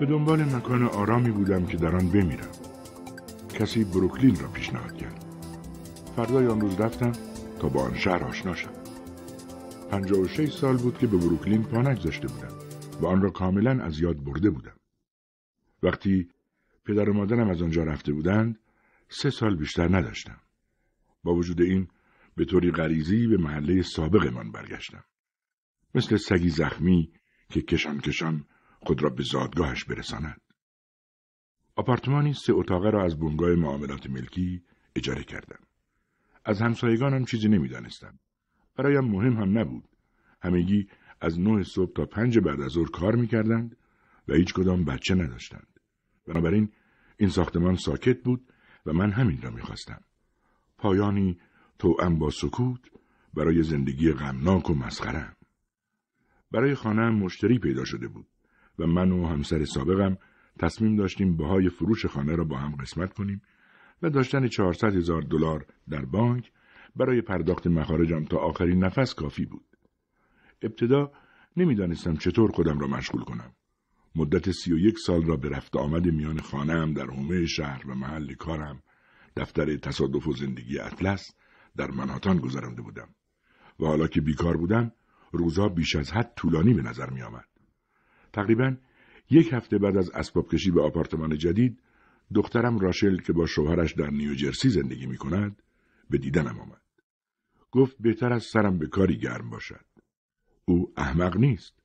به دنبال مکان آرامی بودم که در آن بمیرم کسی بروکلین را پیشنهاد کرد فردای آن روز رفتم تا با آن شهر آشنا شوم پنجاه و شش سال بود که به بروکلین پا نگذاشته بودم و آن را کاملا از یاد برده بودم وقتی پدر و مادرم از آنجا رفته بودند سه سال بیشتر نداشتم با وجود این به طوری غریزی به محله سابقمان برگشتم مثل سگی زخمی که کشان کشان خود را به زادگاهش برساند. آپارتمانی سه اتاقه را از بنگاه معاملات ملکی اجاره کردم. از همسایگانم چیزی نمیدانستم. برایم مهم هم نبود. همگی از نه صبح تا پنج بعد از ظهر کار میکردند و هیچ کدام بچه نداشتند. بنابراین این ساختمان ساکت بود و من همین را میخواستم. پایانی تو با سکوت برای زندگی غمناک و مسخرم. برای خانه مشتری پیدا شده بود. و من و همسر سابقم تصمیم داشتیم بهای فروش خانه را با هم قسمت کنیم و داشتن 400 هزار دلار در بانک برای پرداخت مخارجم تا آخرین نفس کافی بود. ابتدا نمیدانستم چطور خودم را مشغول کنم. مدت سی و سال را به رفت آمد میان خانهام در حومه شهر و محل کارم دفتر تصادف و زندگی اطلس در مناتان گذرانده بودم و حالا که بیکار بودم روزها بیش از حد طولانی به نظر می آمد. تقریبا یک هفته بعد از اسباب کشی به آپارتمان جدید دخترم راشل که با شوهرش در نیوجرسی زندگی می کند به دیدنم آمد. گفت بهتر از سرم به کاری گرم باشد. او احمق نیست.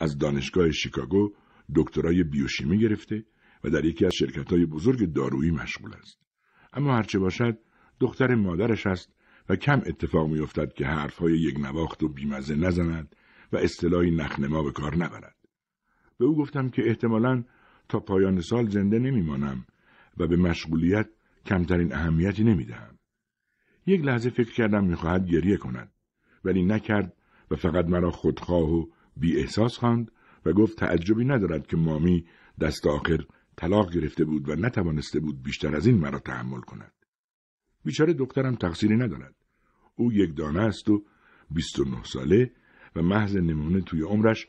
از دانشگاه شیکاگو دکترای بیوشیمی گرفته و در یکی از شرکت های بزرگ دارویی مشغول است. اما هرچه باشد دختر مادرش است و کم اتفاق میافتد که حرفهای یک نواخت و بیمزه نزند و اصطلاحی نخنما به کار نبرد. به او گفتم که احتمالا تا پایان سال زنده نمیمانم و به مشغولیت کمترین اهمیتی نمیدهم. یک لحظه فکر کردم میخواهد گریه کند ولی نکرد و فقط مرا خودخواه و بی احساس خواند و گفت تعجبی ندارد که مامی دست آخر طلاق گرفته بود و نتوانسته بود بیشتر از این مرا تحمل کند. بیچاره دخترم تقصیری ندارد. او یک دانه است و 29 ساله و محض نمونه توی عمرش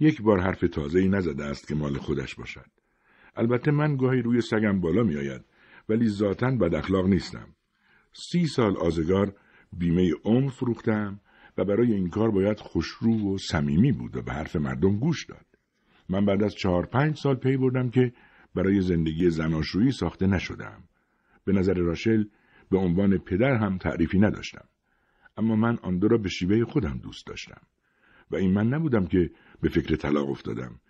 یک بار حرف تازه ای نزده است که مال خودش باشد. البته من گاهی روی سگم بالا می آید ولی ذاتا بد اخلاق نیستم. سی سال آزگار بیمه عمر فروختم و برای این کار باید خوشرو و صمیمی بود و به حرف مردم گوش داد. من بعد از چهار پنج سال پی بردم که برای زندگی زناشویی ساخته نشدم. به نظر راشل به عنوان پدر هم تعریفی نداشتم. اما من آن دو را به شیوه خودم دوست داشتم. و این من نبودم که به فکر طلاق افتادم.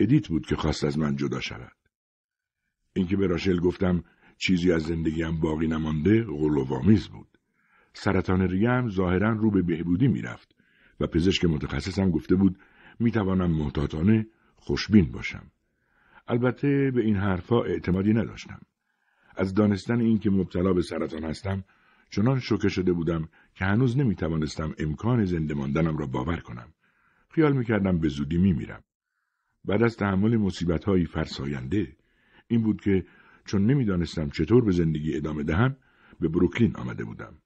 ادیت بود که خواست از من جدا شود. اینکه به راشل گفتم چیزی از زندگیم باقی نمانده غلوامیز بود. سرطان ریم ظاهرا رو به بهبودی میرفت و پزشک متخصصم گفته بود میتوانم محتاطانه خوشبین باشم. البته به این حرفا اعتمادی نداشتم. از دانستن اینکه مبتلا به سرطان هستم چنان شوکه شده بودم که هنوز نمیتوانستم امکان زنده ماندنم را باور کنم. خیال میکردم به زودی میمیرم. بعد از تحمل مصیبت فرساینده این بود که چون نمیدانستم چطور به زندگی ادامه دهم به بروکلین آمده بودم.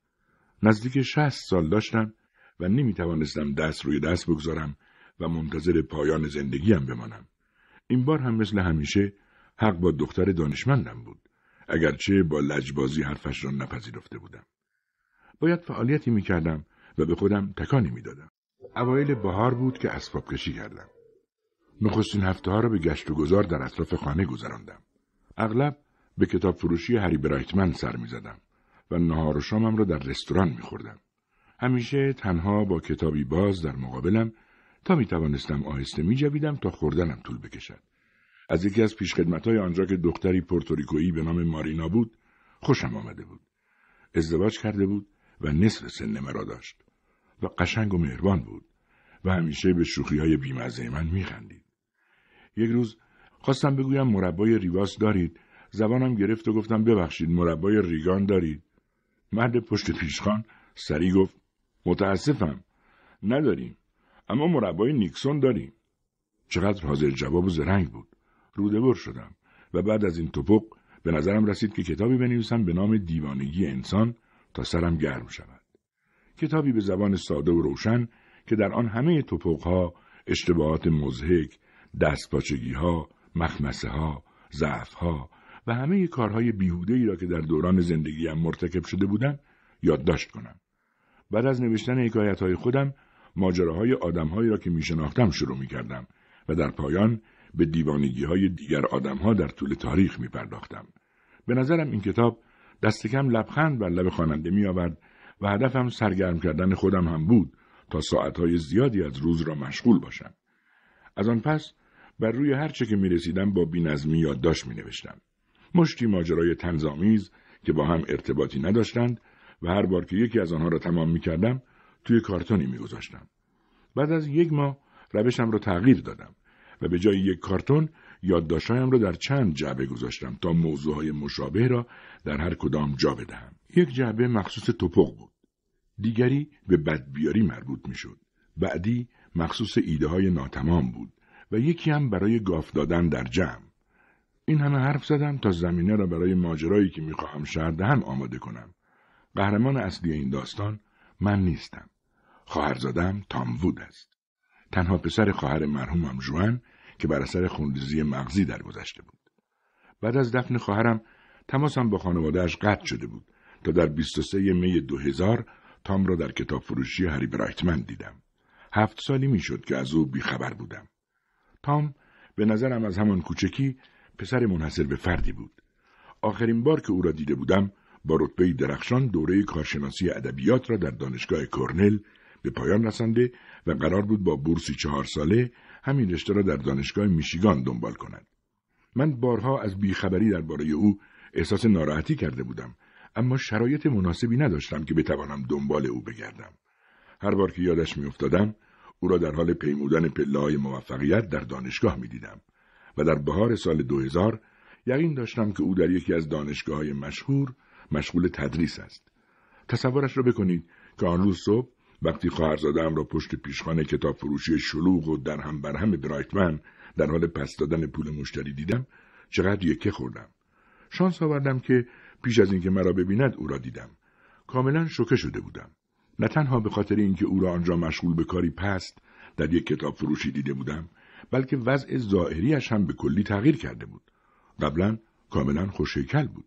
نزدیک شهست سال داشتم و نمیتوانستم دست روی دست بگذارم و منتظر پایان زندگیم بمانم. این بار هم مثل همیشه حق با دختر دانشمندم بود. اگرچه با لجبازی حرفش را نپذیرفته بودم. باید فعالیتی میکردم و به خودم تکانی می اوایل بهار بود که اسباب کشی کردم. نخستین هفته ها را به گشت و گذار در اطراف خانه گذراندم. اغلب به کتاب فروشی هری برایتمن سر می زدم و نهار و شامم را در رستوران می خوردم. همیشه تنها با کتابی باز در مقابلم تا می توانستم آهسته می جویدم تا خوردنم طول بکشد. از یکی از های آنجا که دختری پورتوریکویی به نام مارینا بود خوشم آمده بود. ازدواج کرده بود و نصف سن مرا داشت. و قشنگ و مهربان بود و همیشه به شوخی های بیمزه من میخندید. یک روز خواستم بگویم مربای ریواس دارید زبانم گرفت و گفتم ببخشید مربای ریگان دارید مرد پشت پیشخان سری گفت متاسفم نداریم اما مربای نیکسون داریم چقدر حاضر جواب و زرنگ بود روده بر شدم و بعد از این توپق به نظرم رسید که کتابی بنویسم به نام دیوانگی انسان تا سرم گرم شود کتابی به زبان ساده و روشن که در آن همه توپقها، اشتباهات مزهک، دستپاچگیها، مخمسه ها، ها و همه کارهای بیهوده ای را که در دوران زندگیم مرتکب شده بودم یادداشت کنم. بعد از نوشتن حکایت های خودم ماجراهای آدمهایی را که می شروع می کردم و در پایان به دیوانگی های دیگر آدمها در طول تاریخ می پرداختم. به نظرم این کتاب دست کم لبخند بر لب خواننده می آورد و هدفم سرگرم کردن خودم هم بود تا ساعتهای زیادی از روز را مشغول باشم. از آن پس بر روی هر چه که می رسیدم با بینظمی یادداشت می نوشتم. مشتی ماجرای تنظامیز که با هم ارتباطی نداشتند و هر بار که یکی از آنها را تمام می کردم توی کارتونی می گذاشتم. بعد از یک ماه روشم را تغییر دادم و به جای یک کارتون یادداشتهایم را در چند جعبه گذاشتم تا موضوعهای مشابه را در هر کدام جا بدهم. یک جعبه مخصوص توپق بود. دیگری به بدبیاری مربوط میشد. بعدی مخصوص ایده های ناتمام بود و یکی هم برای گاف دادن در جمع. این همه حرف زدم تا زمینه را برای ماجرایی که میخواهم شهر دهم آماده کنم. قهرمان اصلی این داستان من نیستم. خواهرزادم تام است. تنها پسر خواهر مرحومم جوان که بر اثر خونریزی مغزی درگذشته بود. بعد از دفن خواهرم تماسم با خانوادهش قطع شده بود تا در 23 می 2000 تام را در کتاب فروشی هری برایتمن دیدم. هفت سالی میشد که از او بیخبر بودم. تام به نظرم از همان کوچکی پسر منحصر به فردی بود. آخرین بار که او را دیده بودم با رتبه درخشان دوره کارشناسی ادبیات را در دانشگاه کرنل به پایان رسانده و قرار بود با بورسی چهار ساله همین رشته را در دانشگاه میشیگان دنبال کند. من بارها از بیخبری درباره او احساس ناراحتی کرده بودم اما شرایط مناسبی نداشتم که بتوانم دنبال او بگردم. هر بار که یادش میافتادم او را در حال پیمودن پله موفقیت در دانشگاه میدیدم و در بهار سال 2000 یقین داشتم که او در یکی از دانشگاه های مشهور مشغول تدریس است. تصورش را بکنید که آن روز صبح وقتی خواهرزادهام را پشت پیشخانه کتاب فروشی شلوغ و در هم برهم برایتمن در حال پس دادن پول مشتری دیدم چقدر یکه خوردم شانس آوردم که پیش از اینکه مرا ببیند او را دیدم کاملا شوکه شده بودم نه تنها به خاطر اینکه او را آنجا مشغول به کاری پست در یک کتاب فروشی دیده بودم بلکه وضع ظاهریش هم به کلی تغییر کرده بود قبلا کاملا خوشهیکل بود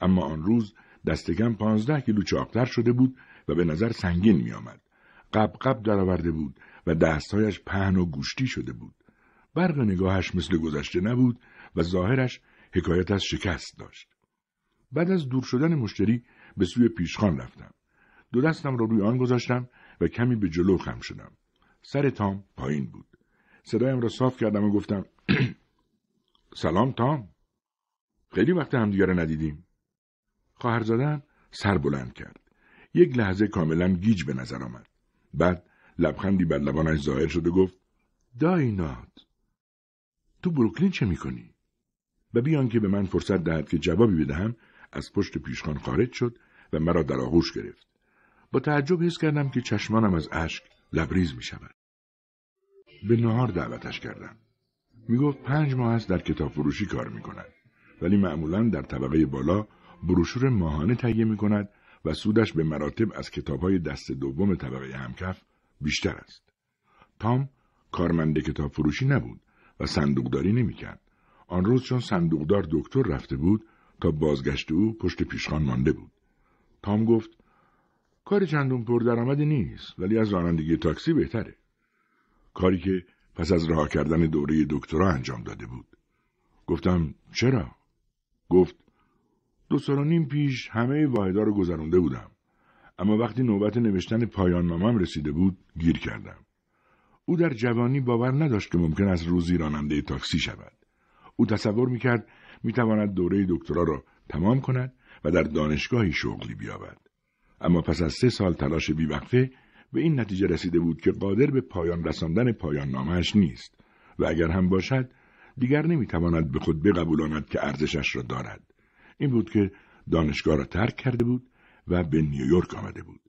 اما آن روز دستگم پانزده کیلو چاقتر شده بود و به نظر سنگین قب قبقب درآورده بود و دستهایش پهن و گوشتی شده بود برق نگاهش مثل گذشته نبود و ظاهرش حکایت از شکست داشت بعد از دور شدن مشتری به سوی پیشخان رفتم. دو دستم را روی آن گذاشتم و کمی به جلو خم شدم. سر تام پایین بود. صدایم را صاف کردم و گفتم سلام تام. خیلی وقت هم را ندیدیم. خواهر سر بلند کرد. یک لحظه کاملا گیج به نظر آمد. بعد لبخندی بر لبانش ظاهر شد و گفت داینات تو بروکلین چه میکنی؟ و بیان که به من فرصت دهد که جوابی بدهم از پشت پیشخان خارج شد و مرا در آغوش گرفت. با تعجب حس کردم که چشمانم از اشک لبریز می شود. به نهار دعوتش کردم. می گفت پنج ماه است در کتاب فروشی کار می کند. ولی معمولا در طبقه بالا بروشور ماهانه تهیه می کند و سودش به مراتب از کتاب های دست دوم طبقه همکف بیشتر است. تام کارمند کتاب فروشی نبود و صندوقداری نمی کرد. آن روز چون صندوقدار دکتر رفته بود تا بازگشت او پشت پیشخان مانده بود. تام گفت کار چندون درآمدی نیست ولی از رانندگی تاکسی بهتره. کاری که پس از رها کردن دوره دکترا انجام داده بود. گفتم چرا؟ گفت دو سال و نیم پیش همه واحدا رو گذرونده بودم. اما وقتی نوبت نوشتن پایان نامم رسیده بود گیر کردم. او در جوانی باور نداشت که ممکن است روزی راننده تاکسی شود. او تصور میکرد میتواند دوره دکترا را تمام کند و در دانشگاهی شغلی بیابد اما پس از سه سال تلاش بیوقفه به این نتیجه رسیده بود که قادر به پایان رساندن پایان نامش نیست و اگر هم باشد دیگر نمیتواند به خود بقبولاند که ارزشش را دارد این بود که دانشگاه را ترک کرده بود و به نیویورک آمده بود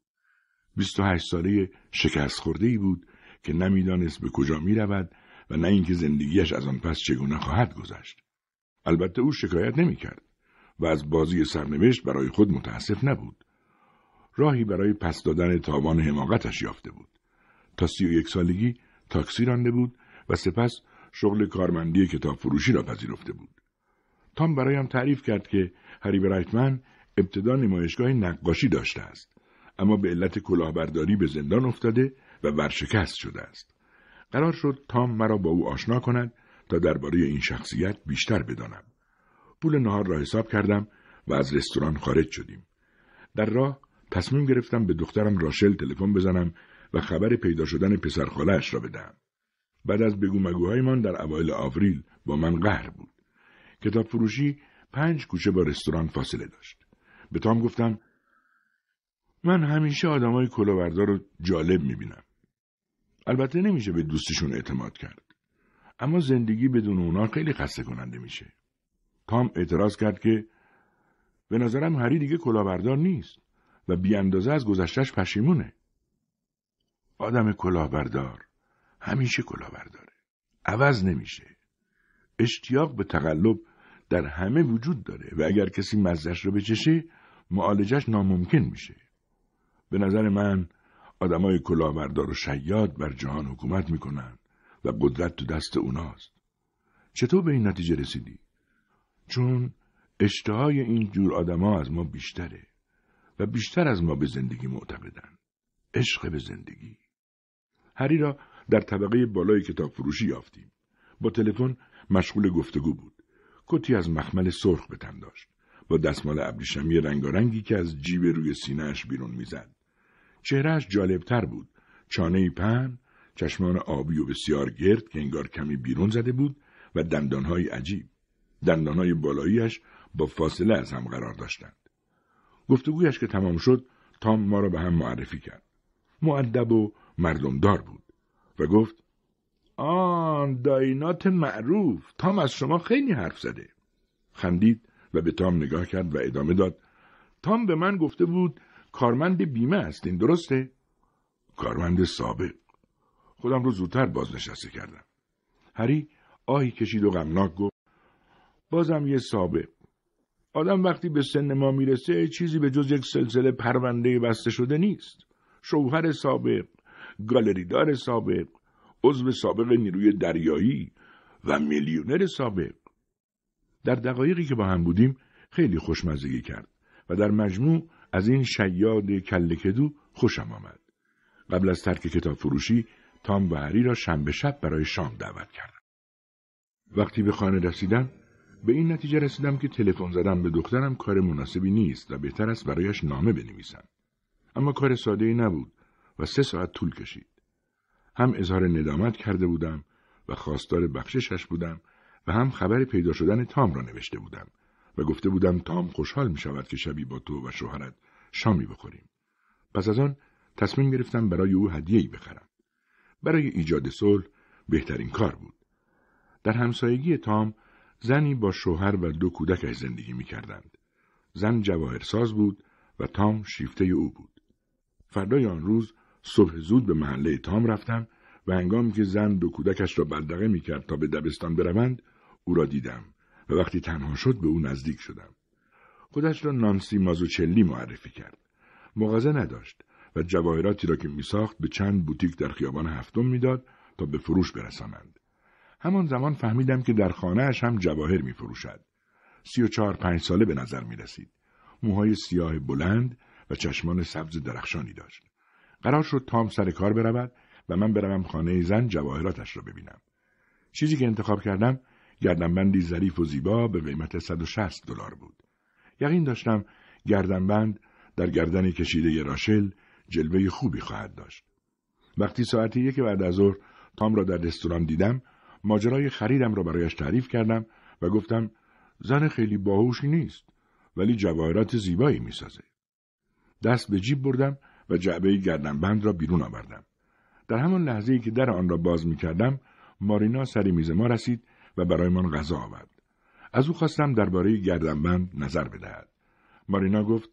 28 ساله شکست خورده ای بود که نمیدانست به کجا می رود و نه اینکه زندگیش از آن پس چگونه خواهد گذشت البته او شکایت نمی کرد و از بازی سرنوشت برای خود متاسف نبود. راهی برای پس دادن تاوان حماقتش یافته بود. تا سی و یک سالگی تاکسی رانده بود و سپس شغل کارمندی کتاب فروشی را پذیرفته بود. تام برایم تعریف کرد که هری برایتمن ابتدا نمایشگاه نقاشی داشته است اما به علت کلاهبرداری به زندان افتاده و ورشکست شده است. قرار شد تام مرا با او آشنا کند درباره این شخصیت بیشتر بدانم. پول نهار را حساب کردم و از رستوران خارج شدیم. در راه تصمیم گرفتم به دخترم راشل تلفن بزنم و خبر پیدا شدن پسر اش را بدهم. بعد از بگو مگوهایمان در اوایل آوریل با من قهر بود. کتاب فروشی پنج کوچه با رستوران فاصله داشت. به تام گفتم من همیشه آدمای کلاوردار رو جالب میبینم. البته نمیشه به دوستشون اعتماد کرد. اما زندگی بدون اونا خیلی خسته کننده میشه. تام اعتراض کرد که به نظرم هری دیگه کلاهبردار نیست و بیاندازه از گذشتش پشیمونه. آدم کلاهبردار همیشه کلاهبرداره. عوض نمیشه. اشتیاق به تقلب در همه وجود داره و اگر کسی مزدش رو بچشه معالجش ناممکن میشه. به نظر من آدمای کلاهبردار و شیاد بر جهان حکومت میکنن و قدرت تو دست اوناست چطور به این نتیجه رسیدی چون اشتهای این جور آدما از ما بیشتره و بیشتر از ما به زندگی معتقدن عشق به زندگی هری را در طبقه بالای کتاب فروشی یافتیم با تلفن مشغول گفتگو بود کتی از مخمل سرخ به تن داشت با دستمال ابریشمی رنگارنگی که از جیب روی سینهش بیرون میزد چهرهش جالبتر بود چانهای پن چشمان آبی و بسیار گرد که انگار کمی بیرون زده بود و دندانهای عجیب. دندانهای بالاییش با فاصله از هم قرار داشتند. گفتگویش که تمام شد تام ما را به هم معرفی کرد. معدب و مردمدار بود و گفت آن داینات معروف تام از شما خیلی حرف زده. خندید و به تام نگاه کرد و ادامه داد تام به من گفته بود کارمند بیمه این درسته؟ کارمند ثابت خودم رو زودتر بازنشسته کردم. هری آهی کشید و غمناک گفت بازم یه سابه. آدم وقتی به سن ما میرسه چیزی به جز یک سلسله پرونده بسته شده نیست. شوهر سابق، گالریدار سابق، عضو سابق نیروی دریایی و میلیونر سابق. در دقایقی که با هم بودیم خیلی خوشمزگی کرد و در مجموع از این شیاد کلکدو خوشم آمد. قبل از ترک کتاب فروشی تام و هری را شنبه شب برای شام دعوت کردم. وقتی به خانه رسیدم به این نتیجه رسیدم که تلفن زدم به دخترم کار مناسبی نیست و بهتر است برایش نامه بنویسم. اما کار ساده ای نبود و سه ساعت طول کشید. هم اظهار ندامت کرده بودم و خواستار بخششش بودم و هم خبر پیدا شدن تام را نوشته بودم و گفته بودم تام خوشحال می شود که شبی با تو و شوهرت شامی بخوریم. پس از آن تصمیم گرفتم برای او ای بخرم. برای ایجاد صلح بهترین کار بود. در همسایگی تام زنی با شوهر و دو کودکش زندگی می کردند. زن جواهرساز بود و تام شیفته او بود. فردای آن روز صبح زود به محله تام رفتم و هنگامی که زن دو کودکش را بلدقه می کرد تا به دبستان بروند او را دیدم و وقتی تنها شد به او نزدیک شدم. خودش را نانسی مازوچلی معرفی کرد. مغازه نداشت و جواهراتی را که میساخت به چند بوتیک در خیابان هفتم میداد تا به فروش برسانند. همان زمان فهمیدم که در خانهاش هم جواهر میفروشد. سی و چهار پنج ساله به نظر می رسید. موهای سیاه بلند و چشمان سبز درخشانی داشت. قرار شد تام سر کار برود و من بروم خانه زن جواهراتش را ببینم. چیزی که انتخاب کردم گردنبندی ظریف و زیبا به قیمت 160 دلار بود. یقین داشتم گردنبند در گردن کشیده راشل جلوه خوبی خواهد داشت. وقتی ساعت یک بعد از ظهر تام را در رستوران دیدم، ماجرای خریدم را برایش تعریف کردم و گفتم زن خیلی باهوشی نیست ولی جواهرات زیبایی میسازه. دست به جیب بردم و جعبه گردنبند را بیرون آوردم. در همان لحظه ای که در آن را باز می کردم، مارینا سری میز ما رسید و برایمان غذا آورد. از او خواستم درباره گردنبند نظر بدهد. مارینا گفت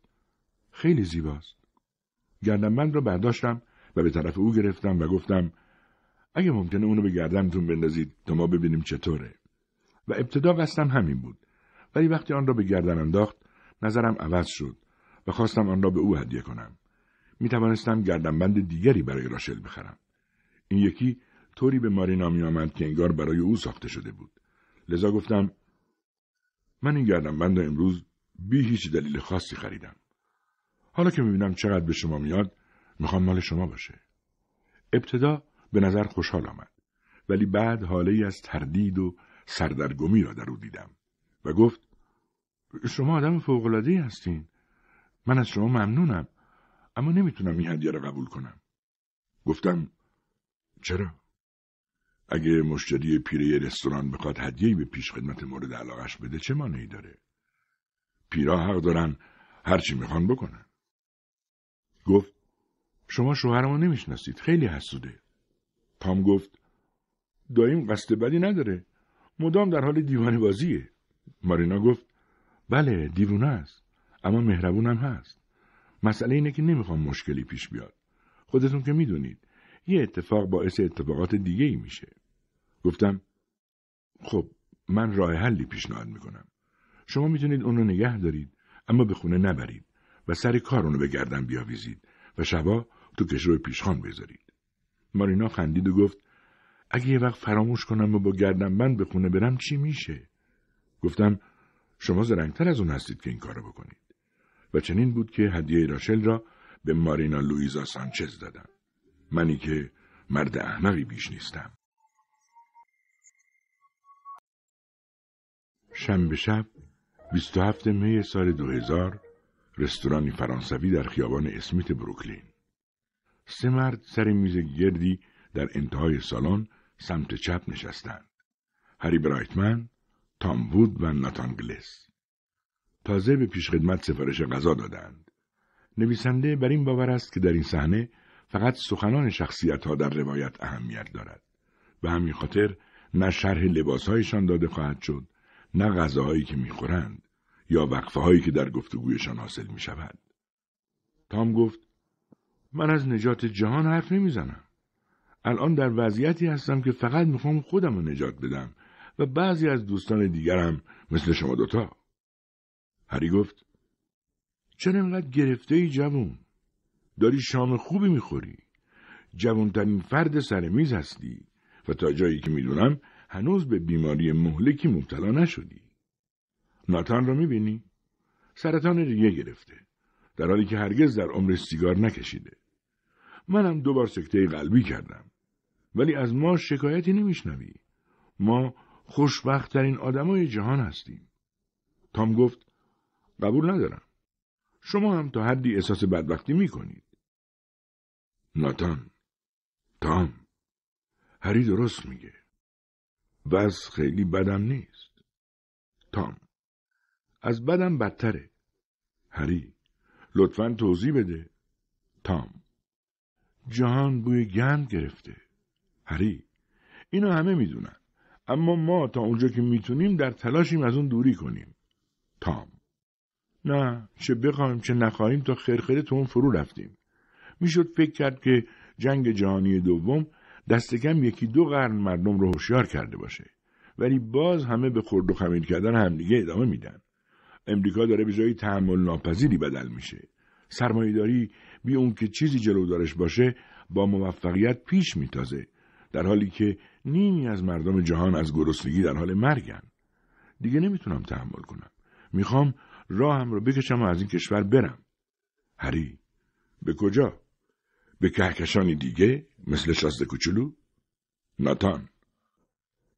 خیلی زیباست. گردنبند را برداشتم و به طرف او گرفتم و گفتم اگه ممکنه اونو به گردنتون بندازید تا ما ببینیم چطوره و ابتدا قصدم همین بود ولی وقتی آن را به گردن انداخت نظرم عوض شد و خواستم آن را به او هدیه کنم می توانستم گردنبند دیگری برای راشل بخرم این یکی طوری به مارینا می آمد که انگار برای او ساخته شده بود لذا گفتم من این گردنبند را امروز بی هیچ دلیل خاصی خریدم حالا که میبینم چقدر به شما میاد میخوام مال شما باشه ابتدا به نظر خوشحال آمد ولی بعد حاله ای از تردید و سردرگمی را در او دیدم و گفت شما آدم ای هستین من از شما ممنونم اما نمیتونم این هدیه را قبول کنم گفتم چرا اگه مشتری پیره رستوران بخواد ای به پیش خدمت مورد علاقش بده چه مانعی داره پیرا حق دارن هرچی میخوان بکنن گفت شما شوهرمو نمیشناسید خیلی حسوده تام گفت دایم قصد بدی نداره مدام در حال دیوانه بازیه مارینا گفت بله دیوونه است اما مهربونم هست مسئله اینه که نمیخوام مشکلی پیش بیاد خودتون که میدونید یه اتفاق باعث اتفاقات دیگه ای میشه گفتم خب من راه حلی پیشنهاد میکنم شما میتونید اون رو نگه دارید اما به خونه نبرید و سر کار اونو به گردن بیاویزید و شبا تو کشرو پیشخان بذارید. مارینا خندید و گفت اگه یه وقت فراموش کنم و با گردن بند به خونه برم چی میشه؟ گفتم شما زرنگتر از اون هستید که این کارو بکنید. و چنین بود که هدیه راشل را به مارینا لویزا سانچز دادم. منی که مرد احمقی بیش نیستم. شنبه شب 27 می سال 2000 رستورانی فرانسوی در خیابان اسمیت بروکلین. سه مرد سر میز گردی در انتهای سالن سمت چپ نشستند. هری برایتمن، تام وود و ناتان گلس. تازه به پیشخدمت سفارش غذا دادند. نویسنده بر این باور است که در این صحنه فقط سخنان شخصیتها در روایت اهمیت دارد. به همین خاطر نه شرح لباسهایشان داده خواهد شد، نه غذاهایی که میخورند. یا وقفه هایی که در گفتگویشان حاصل می شود. تام گفت من از نجات جهان حرف نمیزنم. الان در وضعیتی هستم که فقط میخوام خودم رو نجات بدم و بعضی از دوستان دیگرم مثل شما دوتا. هری گفت چرا اینقدر گرفته ای جوون؟ داری شام خوبی میخوری؟ جوانترین فرد سر میز هستی و تا جایی که میدونم هنوز به بیماری مهلکی مبتلا نشدی. ناتان رو میبینی؟ سرطان ریه گرفته. در حالی که هرگز در عمر سیگار نکشیده. منم دو بار سکته قلبی کردم. ولی از ما شکایتی نمیشنوی. ما خوشبختترین آدمای جهان هستیم. تام گفت قبول ندارم. شما هم تا حدی احساس بدبختی میکنید. ناتان تام هری درست میگه. وز خیلی بدم نیست. تام از بدم بدتره. هری لطفا توضیح بده. تام جهان بوی گند گرفته. هری اینو همه میدونن. اما ما تا اونجا که میتونیم در تلاشیم از اون دوری کنیم. تام نه چه بخوایم چه نخواهیم تا خرخره تو اون فرو رفتیم. میشد فکر کرد که جنگ جهانی دوم دست کم یکی دو قرن مردم رو هوشیار کرده باشه ولی باز همه به خرد و خمیر کردن همدیگه ادامه میدن امریکا داره به جایی تحمل ناپذیری بدل میشه سرمایهداری بی اون که چیزی جلو دارش باشه با موفقیت پیش میتازه در حالی که نیمی از مردم جهان از گرسنگی در حال مرگن دیگه نمیتونم تحمل کنم میخوام راهم رو بکشم و از این کشور برم هری به کجا به کهکشانی دیگه مثل شاسته کوچولو ناتان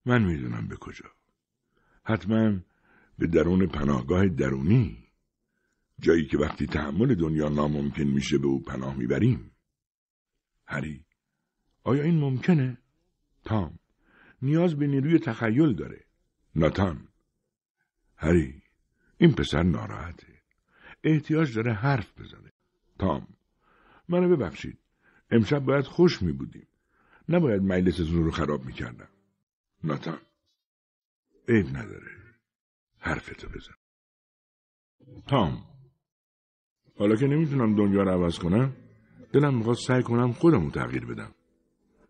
من میدونم به کجا حتما به درون پناهگاه درونی جایی که وقتی تحمل دنیا ناممکن میشه به او پناه میبریم هری آیا این ممکنه؟ تام نیاز به نیروی تخیل داره ناتان هری این پسر ناراحته احتیاج داره حرف بزنه تام منو ببخشید امشب باید خوش میبودیم بودیم نباید مجلس رو خراب میکردم ناتان عیب نداره حرفتو بزن تام حالا که نمیتونم دنیا رو عوض کنم دلم میخواد سعی کنم خودمو تغییر بدم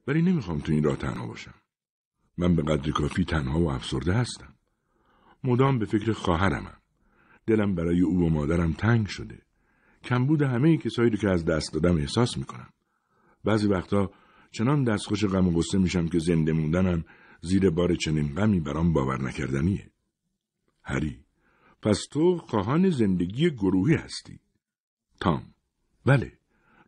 ولی نمیخوام تو این راه تنها باشم من به قدر کافی تنها و افسرده هستم مدام به فکر خواهرمم دلم برای او و مادرم تنگ شده کمبود همه کسایی رو که از دست دادم احساس میکنم بعضی وقتا چنان دستخوش غم و غصه میشم که زنده موندنم زیر بار چنین غمی برام باور نکردنیه هری پس تو خواهان زندگی گروهی هستی تام بله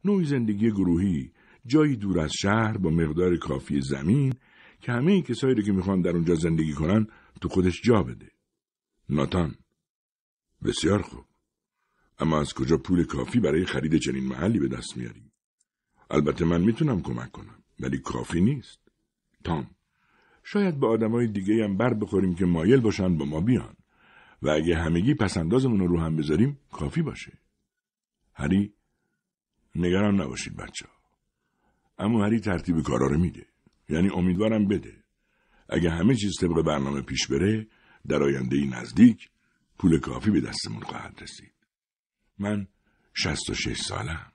نوعی زندگی گروهی جایی دور از شهر با مقدار کافی زمین که همه این کسایی رو که میخوان در اونجا زندگی کنن تو خودش جا بده ناتان بسیار خوب اما از کجا پول کافی برای خرید چنین محلی به دست میاری البته من میتونم کمک کنم ولی کافی نیست تام شاید به آدمای دیگه هم بر بخوریم که مایل باشن با ما بیان و اگه همگی پسندازمون رو هم بذاریم کافی باشه. هری نگران نباشید بچه ها. اما هری ترتیب کارا رو میده. یعنی امیدوارم بده. اگه همه چیز طبق برنامه پیش بره در آینده ای نزدیک پول کافی به دستمون خواهد رسید. من شست و شش سالم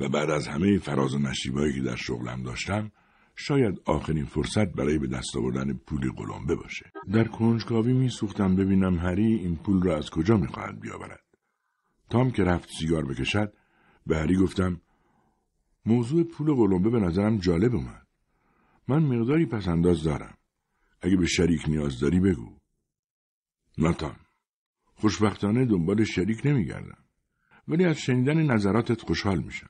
و بعد از همه فراز و نشیبایی که در شغلم داشتم شاید آخرین فرصت برای به دست آوردن پول قلمبه باشه در کنجکاوی میسوختم ببینم هری این پول را از کجا میخواهد بیاورد تام که رفت سیگار بکشد به هری گفتم موضوع پول قلمبه به نظرم جالب اومد من مقداری پس دارم اگه به شریک نیاز داری بگو نه تام خوشبختانه دنبال شریک نمیگردم ولی از شنیدن نظراتت خوشحال میشم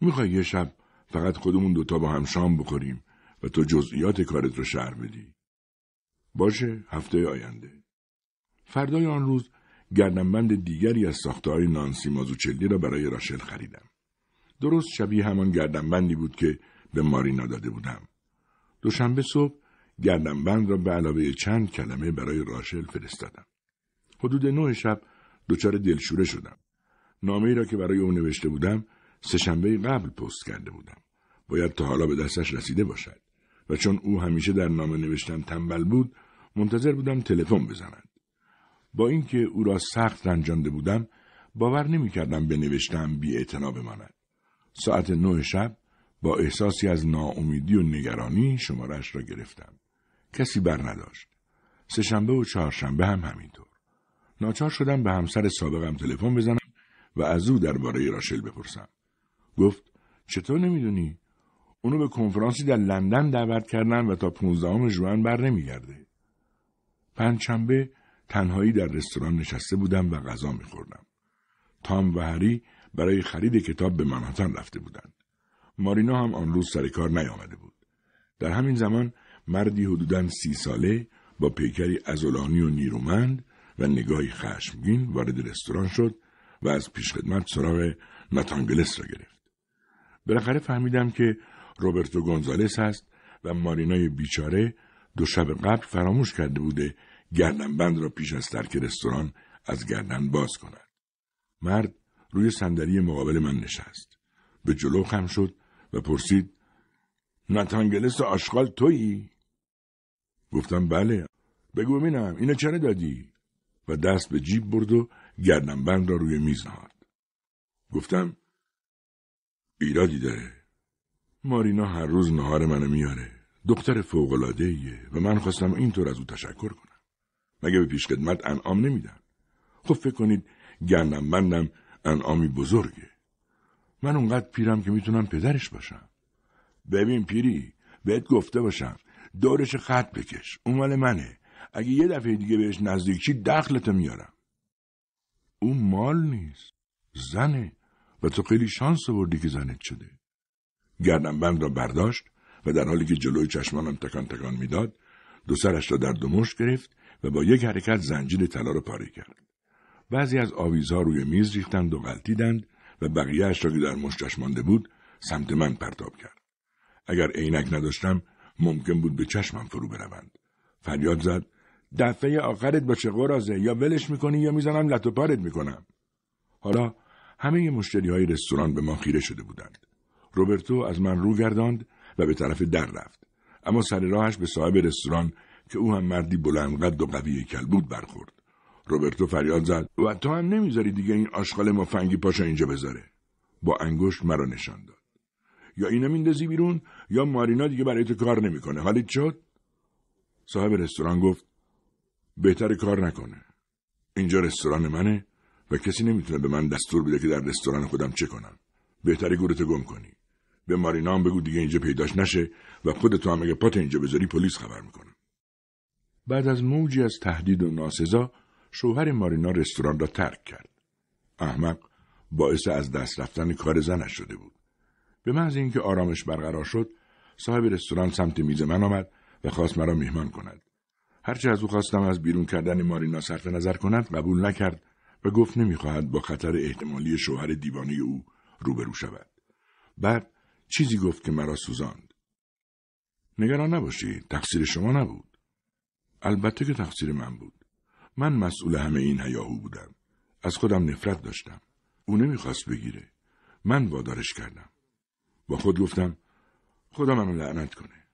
میخوای یه شب فقط خودمون دوتا با هم شام بخوریم و تو جزئیات کارت رو شهر بدی. باشه هفته آینده. فردای آن روز گردنبند دیگری از ساخته نانسی مازوچلی را برای راشل خریدم. درست شبیه همان گردنبندی بود که به مارینا داده بودم. دوشنبه صبح گردنبند را به علاوه چند کلمه برای راشل فرستادم. حدود نه شب دچار دلشوره شدم. نامه ای را که برای او نوشته بودم سهشنبه قبل پست کرده بودم باید تا حالا به دستش رسیده باشد و چون او همیشه در نامه نوشتن تنبل بود منتظر بودم تلفن بزند با اینکه او را سخت رنجانده بودم باور نمیکردم به نوشتم بی بماند ساعت نه شب با احساسی از ناامیدی و نگرانی شمارش را گرفتم کسی بر نداشت سهشنبه و چهارشنبه هم همینطور ناچار شدم به همسر سابقم تلفن بزنم و از او درباره راشل بپرسم گفت چطور نمیدونی؟ اونو به کنفرانسی در لندن دعوت کردن و تا 15 ژوئن بر نمیگرده. پنجشنبه تنهایی در رستوران نشسته بودم و غذا میخوردم. تام و هری برای خرید کتاب به منحتن رفته بودند. مارینا هم آن روز سر کار نیامده بود. در همین زمان مردی حدوداً سی ساله با پیکری ازولانی و نیرومند و نگاهی خشمگین وارد رستوران شد و از پیشخدمت سراغ نتانگلس را گرفت. بالاخره فهمیدم که روبرتو گونزالس هست و مارینای بیچاره دو شب قبل فراموش کرده بوده گردنبند را پیش از ترک رستوران از گردن باز کند. مرد روی صندلی مقابل من نشست. به جلو خم شد و پرسید نتانگلس آشغال تویی؟ گفتم بله. بگو ببینم اینو چرا دادی؟ و دست به جیب برد و گردنبند را روی میز نهاد. گفتم ایرادی داره مارینا هر روز نهار منو میاره دختر فوقلاده ایه و من خواستم اینطور از او تشکر کنم مگه به خدمت انعام نمیدن خب فکر کنید گندم بندم انعامی بزرگه من اونقدر پیرم که میتونم پدرش باشم ببین پیری بهت گفته باشم دورش خط بکش اون منه اگه یه دفعه دیگه بهش نزدیک چی دخلتو میارم اون مال نیست زنه و تو خیلی شانس آوردی که زنت شده گردم بند را برداشت و در حالی که جلوی چشمانم تکان تکان میداد دو سرش را در دو گرفت و با یک حرکت زنجیر طلا را پاره کرد بعضی از آویزها روی میز ریختند و غلطیدند و بقیهاش را که در مشتش مانده بود سمت من پرتاب کرد اگر عینک نداشتم ممکن بود به چشمم فرو بروند فریاد زد دفعه آخرت با چه یا ولش میکنی یا میزنم لتو پارت میکنم حالا همه مشتری های رستوران به ما خیره شده بودند. روبرتو از من رو گرداند و به طرف در رفت. اما سر راهش به صاحب رستوران که او هم مردی بلند قد و قوی کل بود برخورد. روبرتو فریاد زد و تو هم نمیذاری دیگه این آشغال مفنگی پاشا اینجا بذاره. با انگشت مرا نشان داد. یا اینو میندازی بیرون یا مارینا دیگه برای تو کار نمیکنه. حالت شد؟ صاحب رستوران گفت بهتر کار نکنه. اینجا رستوران منه و کسی نمیتونه به من دستور بده که در رستوران خودم چه کنم بهتری گورت گم کنی به مارینام بگو دیگه اینجا پیداش نشه و خودتو هم اگه پات اینجا بذاری پلیس خبر میکنه بعد از موجی از تهدید و ناسزا شوهر مارینا رستوران را ترک کرد احمق باعث از دست رفتن کار زنش شده بود به محض اینکه آرامش برقرار شد صاحب رستوران سمت میز من آمد و خواست مرا میهمان کند هرچه از او خواستم از بیرون کردن مارینا صرف نظر کند قبول نکرد و گفت نمیخواهد با خطر احتمالی شوهر دیوانه او روبرو شود. بعد چیزی گفت که مرا سوزاند. نگران نباشید، تقصیر شما نبود. البته که تقصیر من بود. من مسئول همه این هیاهو بودم. از خودم نفرت داشتم. او نمیخواست بگیره. من وادارش کردم. با خود گفتم خدا منو لعنت کنه.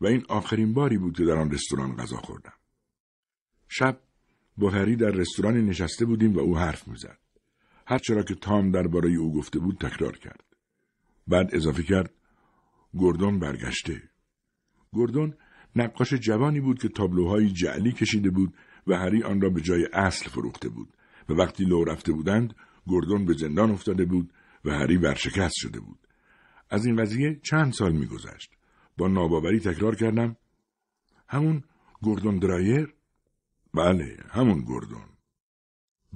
و این آخرین باری بود که در آن رستوران غذا خوردم. شب با هری در رستوران نشسته بودیم و او حرف میزد. هرچه را که تام درباره او گفته بود تکرار کرد. بعد اضافه کرد گردون برگشته. گردون نقاش جوانی بود که تابلوهای جعلی کشیده بود و هری آن را به جای اصل فروخته بود و وقتی لو رفته بودند گردون به زندان افتاده بود و هری ورشکست شده بود. از این قضیه چند سال میگذشت. با ناباوری تکرار کردم همون گردون درایر بله همون گردون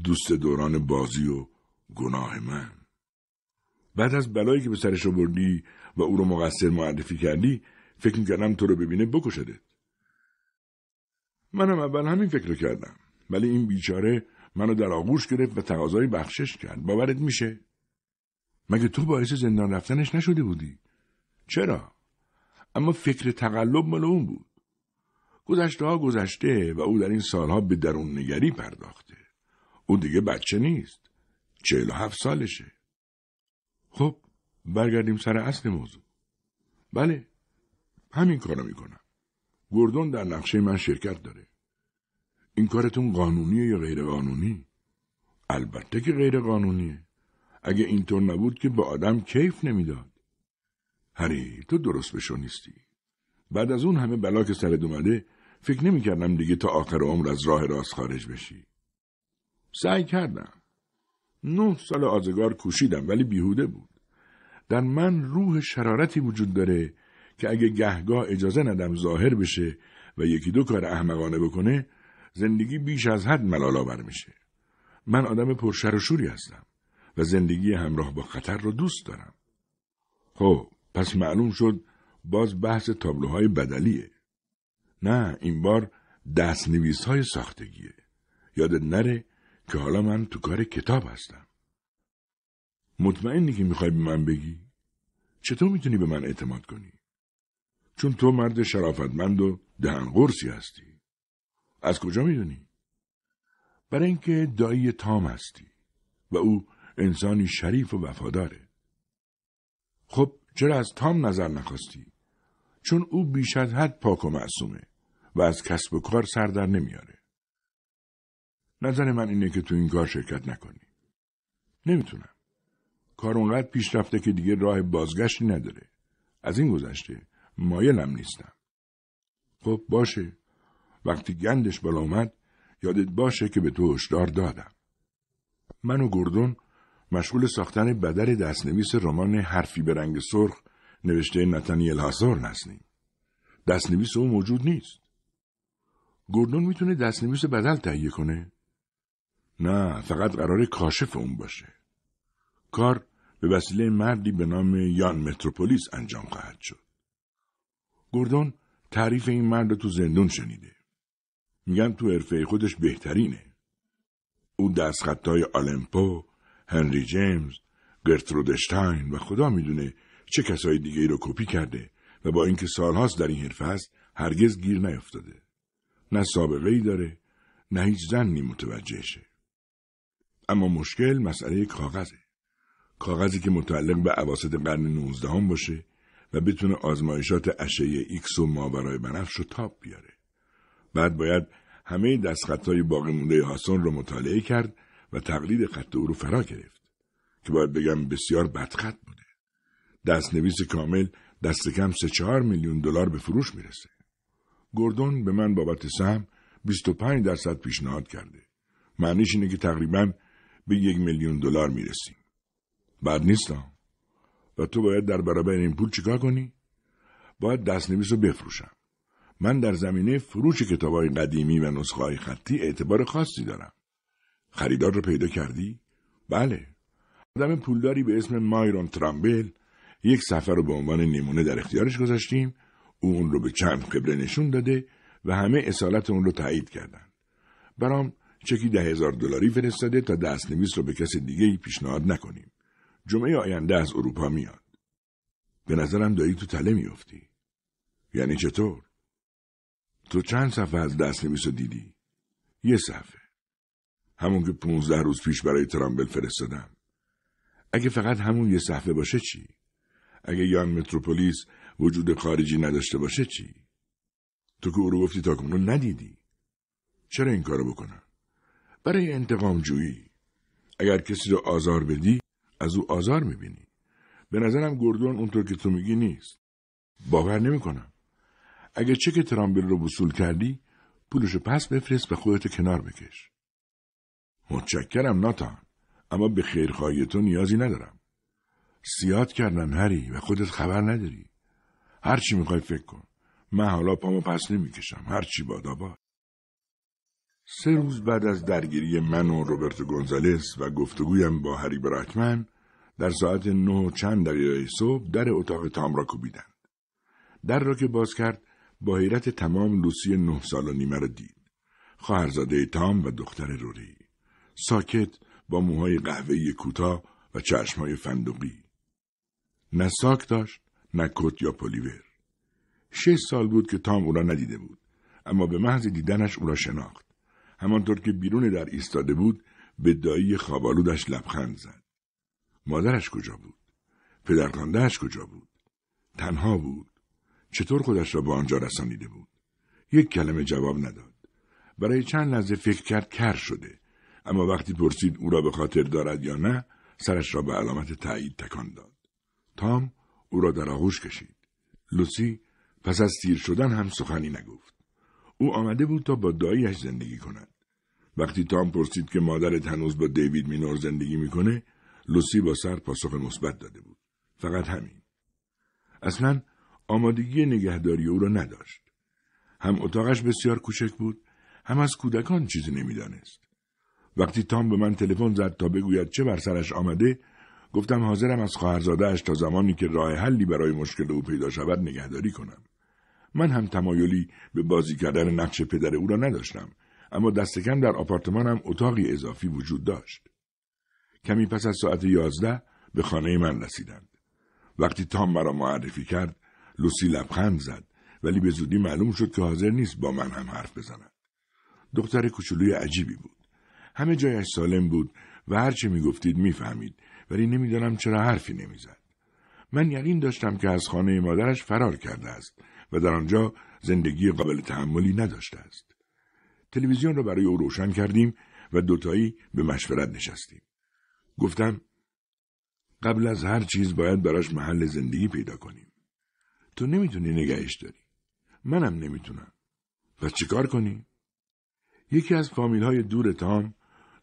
دوست دوران بازی و گناه من بعد از بلایی که به سرش بردی و او رو مقصر معرفی کردی فکر میکردم تو رو ببینه بکشدت منم اول همین فکر رو کردم ولی این بیچاره منو در آغوش گرفت و تقاضای بخشش کرد باورت میشه مگه تو باعث زندان رفتنش نشده بودی چرا اما فکر تقلب مال اون بود گذشته ها گذشته و او در این سالها به درون نگری پرداخته. او دیگه بچه نیست. چهل و هفت سالشه. خب برگردیم سر اصل موضوع. بله همین کارو میکنم. گردون در نقشه من شرکت داره. این کارتون قانونیه یا غیر قانونی؟ البته که غیر قانونیه. اگه اینطور نبود که به آدم کیف نمیداد. هری تو درست بشو نیستی. بعد از اون همه بلا که سرت اومده فکر نمیکردم دیگه تا آخر عمر از راه راست خارج بشی. سعی کردم. نه سال آزگار کوشیدم ولی بیهوده بود. در من روح شرارتی وجود داره که اگه گهگاه اجازه ندم ظاهر بشه و یکی دو کار احمقانه بکنه زندگی بیش از حد ملال آور میشه. من آدم پرشر و شوری هستم و زندگی همراه با خطر رو دوست دارم. خب پس معلوم شد باز بحث تابلوهای بدلیه. نه این بار دست نویس های ساختگیه. یادت نره که حالا من تو کار کتاب هستم. مطمئنی که میخوای به من بگی؟ چطور میتونی به من اعتماد کنی؟ چون تو مرد شرافتمند و دهن هستی. از کجا میدونی؟ برای اینکه دایی تام هستی و او انسانی شریف و وفاداره. خب چرا از تام نظر نخواستی؟ چون او بیش از حد پاک و معصومه و از کسب و کار سر در نمیاره. نظر من اینه که تو این کار شرکت نکنی. نمیتونم. کار اونقدر پیش رفته که دیگه راه بازگشتی نداره. از این گذشته مایلم نیستم. خب باشه. وقتی گندش بالا اومد یادت باشه که به تو هشدار دادم. من و گردون مشغول ساختن بدر دستنویس رمان حرفی به رنگ سرخ نوشته نتانیل هزار نسنیم دستنویس او موجود نیست گوردون میتونه دستنویس بدل تهیه کنه نه فقط قرار کاشف اون باشه کار به وسیله مردی به نام یان متروپولیس انجام خواهد شد گوردون تعریف این مرد رو تو زندون شنیده میگن تو عرفه خودش بهترینه او دستخطای آلمپو، هنری جیمز، گرترود و خدا میدونه چه کسای دیگه ای رو کپی کرده و با اینکه سالهاست در این حرفه است هرگز گیر نیفتاده نه سابقه ای داره نه هیچ زنی متوجهشه اما مشکل مسئله کاغذه کاغذی که متعلق به عواسط قرن هم باشه و بتونه آزمایشات اشعه ایکس و ماورای بنفش رو تاپ بیاره بعد باید همه دستخطهای باقی مونده هاسون رو مطالعه کرد و تقلید خط او رو فرا گرفت که باید بگم بسیار بدخط بوده دستنویس کامل دست کم سه چهار میلیون دلار به فروش میرسه. گردون به من بابت سهم 25 درصد پیشنهاد کرده. معنیش اینه که تقریبا به یک میلیون دلار میرسیم. بعد نیستم. و تو باید در برابر این پول چیکار کنی؟ باید دستنویس رو بفروشم. من در زمینه فروش کتاب های قدیمی و نسخه های خطی اعتبار خاصی دارم. خریدار رو پیدا کردی؟ بله. آدم پولداری به اسم مایرون ترامبل یک صفحه رو به عنوان نمونه در اختیارش گذاشتیم او اون رو به چند قبله نشون داده و همه اصالت اون رو تایید کردن برام چکی ده هزار دلاری فرستاده تا دست نویس رو به کس دیگه ای پیشنهاد نکنیم جمعه آینده از اروپا میاد به نظرم دایی تو تله میفتی. یعنی چطور تو چند صفحه از نویس رو دیدی یه صفحه همون که پونزده روز پیش برای ترامبل فرستادم اگه فقط همون یه صفحه باشه چی اگه یان متروپولیس وجود خارجی نداشته باشه چی؟ تو که او رو گفتی تا ندیدی؟ چرا این کارو بکنن؟ برای انتقام جویی اگر کسی رو آزار بدی از او آزار میبینی به نظرم گردون اونطور که تو میگی نیست باور نمیکنم اگر چک ترامبیل رو وصول کردی پولشو پس بفرست و خودتو کنار بکش متشکرم ناتان اما به خیرخواهی تو نیازی ندارم سیاد کردن هری و خودت خبر نداری هرچی میخوای فکر کن من حالا پامو پس نمیکشم هرچی چی آباد سه روز بعد از درگیری من و روبرت گونزالس و گفتگویم با هری براکمن در ساعت نه چند دقیقه صبح در اتاق تام را کوبیدند در را که باز کرد با حیرت تمام لوسی نه سال و نیمه را دید خواهرزاده تام و دختر روری ساکت با موهای قهوه‌ای کوتاه و چشمهای فندوقی. نه ساک داشت نه کت یا پلیور شش سال بود که تام او را ندیده بود اما به محض دیدنش او را شناخت همانطور که بیرون در ایستاده بود به دایی خوابالودش لبخند زد مادرش کجا بود پدرخواندهاش کجا بود تنها بود چطور خودش را به آنجا رسانیده بود یک کلمه جواب نداد برای چند لحظه فکر کرد کر شده اما وقتی پرسید او را به خاطر دارد یا نه سرش را به علامت تایید تکان داد تام او را در آغوش کشید. لوسی پس از تیر شدن هم سخنی نگفت. او آمده بود تا با داییش زندگی کند. وقتی تام پرسید که مادرت هنوز با دیوید مینور زندگی میکنه، لوسی با سر پاسخ مثبت داده بود. فقط همین. اصلا آمادگی نگهداری او را نداشت. هم اتاقش بسیار کوچک بود، هم از کودکان چیزی نمیدانست. وقتی تام به من تلفن زد تا بگوید چه بر سرش آمده، گفتم حاضرم از خواهرزادهاش تا زمانی که راه حلی برای مشکل او پیدا شود نگهداری کنم من هم تمایلی به بازی کردن نقش پدر او را نداشتم اما دستکم در آپارتمانم اتاقی اضافی وجود داشت کمی پس از ساعت یازده به خانه من رسیدند وقتی تام مرا معرفی کرد لوسی لبخند زد ولی به زودی معلوم شد که حاضر نیست با من هم حرف بزند دختر کوچولوی عجیبی بود همه جایش سالم بود و هرچه میگفتید میفهمید ولی نمیدانم چرا حرفی نمیزد من یقین داشتم که از خانه مادرش فرار کرده است و در آنجا زندگی قابل تحملی نداشته است تلویزیون را برای او روشن کردیم و دوتایی به مشورت نشستیم گفتم قبل از هر چیز باید براش محل زندگی پیدا کنیم تو نمیتونی نگهش داری منم نمیتونم و چیکار کنی یکی از فامیل های دور تام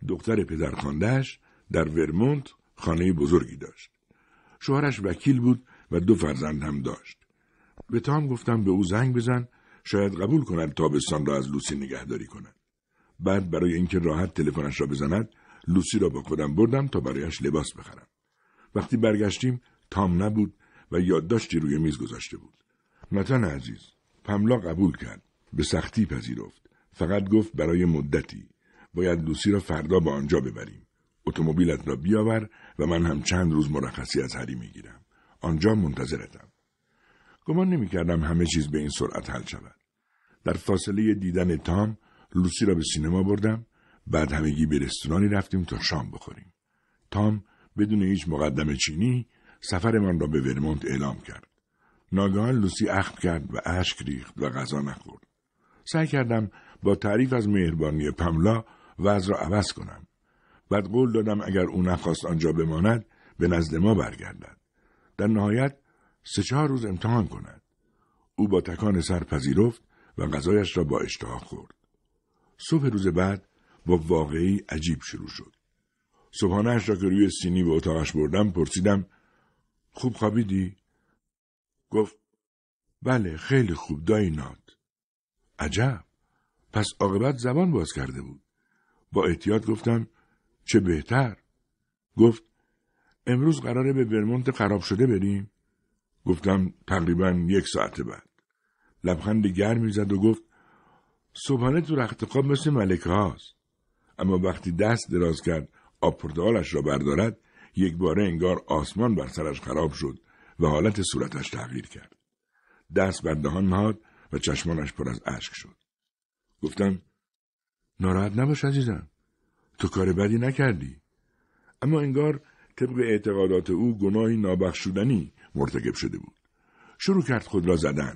دختر پدرخواندهاش در ورمونت خانه بزرگی داشت. شوهرش وکیل بود و دو فرزند هم داشت. به تام گفتم به او زنگ بزن شاید قبول کند تابستان را از لوسی نگهداری کند. بعد برای اینکه راحت تلفنش را بزند لوسی را با خودم بردم تا برایش لباس بخرم. وقتی برگشتیم تام نبود و یادداشتی روی میز گذاشته بود. نتن عزیز پملا قبول کرد. به سختی پذیرفت. فقط گفت برای مدتی باید لوسی را فردا به آنجا ببریم. اتومبیلت را بیاور و من هم چند روز مرخصی از هری میگیرم آنجا منتظرتم گمان نمیکردم همه چیز به این سرعت حل شود در فاصله دیدن تام لوسی را به سینما بردم بعد همگی به رستورانی رفتیم تا شام بخوریم تام بدون هیچ مقدم چینی سفرمان را به ورمونت اعلام کرد ناگهان لوسی اخم کرد و اشک ریخت و غذا نخورد سعی کردم با تعریف از مهربانی پملا وز را عوض کنم بعد قول دادم اگر او نخواست آنجا بماند به نزد ما برگردد در نهایت سه چهار روز امتحان کند او با تکان سر پذیرفت و غذایش را با اشتها خورد صبح روز بعد با واقعی عجیب شروع شد صبحانهاش را که روی سینی به اتاقش بردم پرسیدم خوب خوابیدی گفت بله خیلی خوب دایی ناد عجب پس عاقبت زبان باز کرده بود با احتیاط گفتم چه بهتر گفت امروز قراره به ورمونت خراب شده بریم گفتم تقریبا یک ساعت بعد لبخند گرمی زد و گفت صبحانه تو رخت خواب مثل ملکه هاست اما وقتی دست دراز کرد آب را بردارد یک باره انگار آسمان بر سرش خراب شد و حالت صورتش تغییر کرد دست بر دهان نهاد و چشمانش پر از اشک شد گفتم ناراحت نباش عزیزم تو کار بدی نکردی اما انگار طبق اعتقادات او گناهی نابخشودنی مرتکب شده بود شروع کرد خود را زدن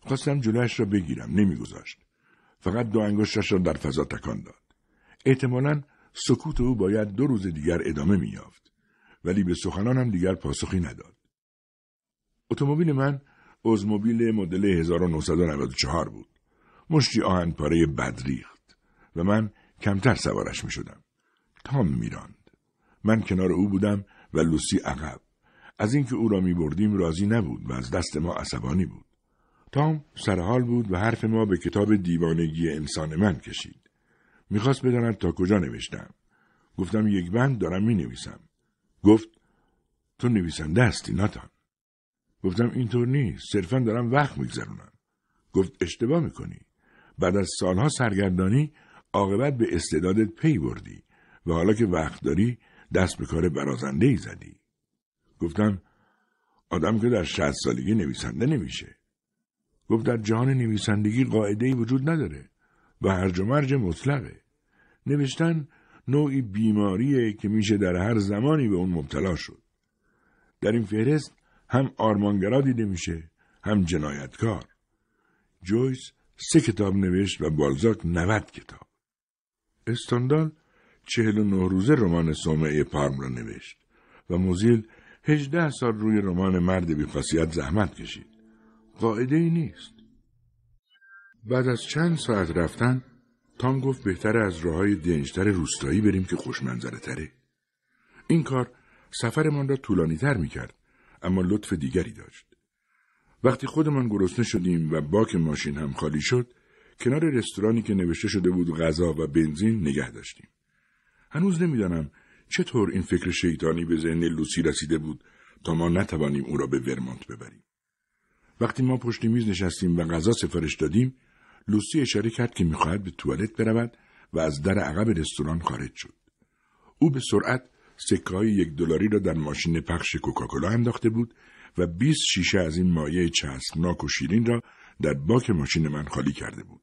خواستم جلویش را بگیرم نمیگذاشت فقط دو انگشتش را در فضا تکان داد احتمالا سکوت او باید دو روز دیگر ادامه مییافت ولی به سخنانم دیگر پاسخی نداد اتومبیل من اوزموبیل مدل 1994 بود مشتی آهن پاره بدریخت و من کمتر سوارش می شدم. تام میراند. من کنار او بودم و لوسی عقب. از اینکه او را می بردیم راضی نبود و از دست ما عصبانی بود. تام سرحال بود و حرف ما به کتاب دیوانگی انسان من کشید. میخواست بداند تا کجا نوشتم. گفتم یک بند دارم می نویسم. گفت تو نویسنده هستی ناتان. گفتم اینطور نیست. صرفا دارم وقت میگذرونم. گفت اشتباه میکنی. بعد از سالها سرگردانی عاقبت به استعدادت پی بردی و حالا که وقت داری دست به کار برازنده ای زدی گفتم آدم که در شهست سالگی نویسنده نمیشه گفت در جهان نویسندگی قاعده ای وجود نداره و هرج و مرج مطلقه نوشتن نوعی بیماریه که میشه در هر زمانی به اون مبتلا شد در این فهرست هم آرمانگرا دیده میشه هم جنایتکار جویس سه کتاب نوشت و بالزاک نوت کتاب استاندال چهل و نه روزه رمان صومعه پارم را نوشت و موزیل هجده سال روی رمان مرد بیخاصیت زحمت کشید قاعده ای نیست بعد از چند ساعت رفتن تام گفت بهتر از راه های دنجتر روستایی بریم که خوشمنظره تره. این کار سفرمان را طولانی تر می کرد اما لطف دیگری داشت. وقتی خودمان گرسنه شدیم و باک ماشین هم خالی شد کنار رستورانی که نوشته شده بود غذا و بنزین نگه داشتیم. هنوز نمیدانم چطور این فکر شیطانی به ذهن لوسی رسیده بود تا ما نتوانیم او را به ورمانت ببریم. وقتی ما پشت میز نشستیم و غذا سفارش دادیم، لوسی اشاره کرد که میخواهد به توالت برود و از در عقب رستوران خارج شد. او به سرعت سکه های یک دلاری را در ماشین پخش کوکاکولا انداخته بود و 20 شیشه از این مایع چسبناک و شیرین را در باک ماشین من خالی کرده بود.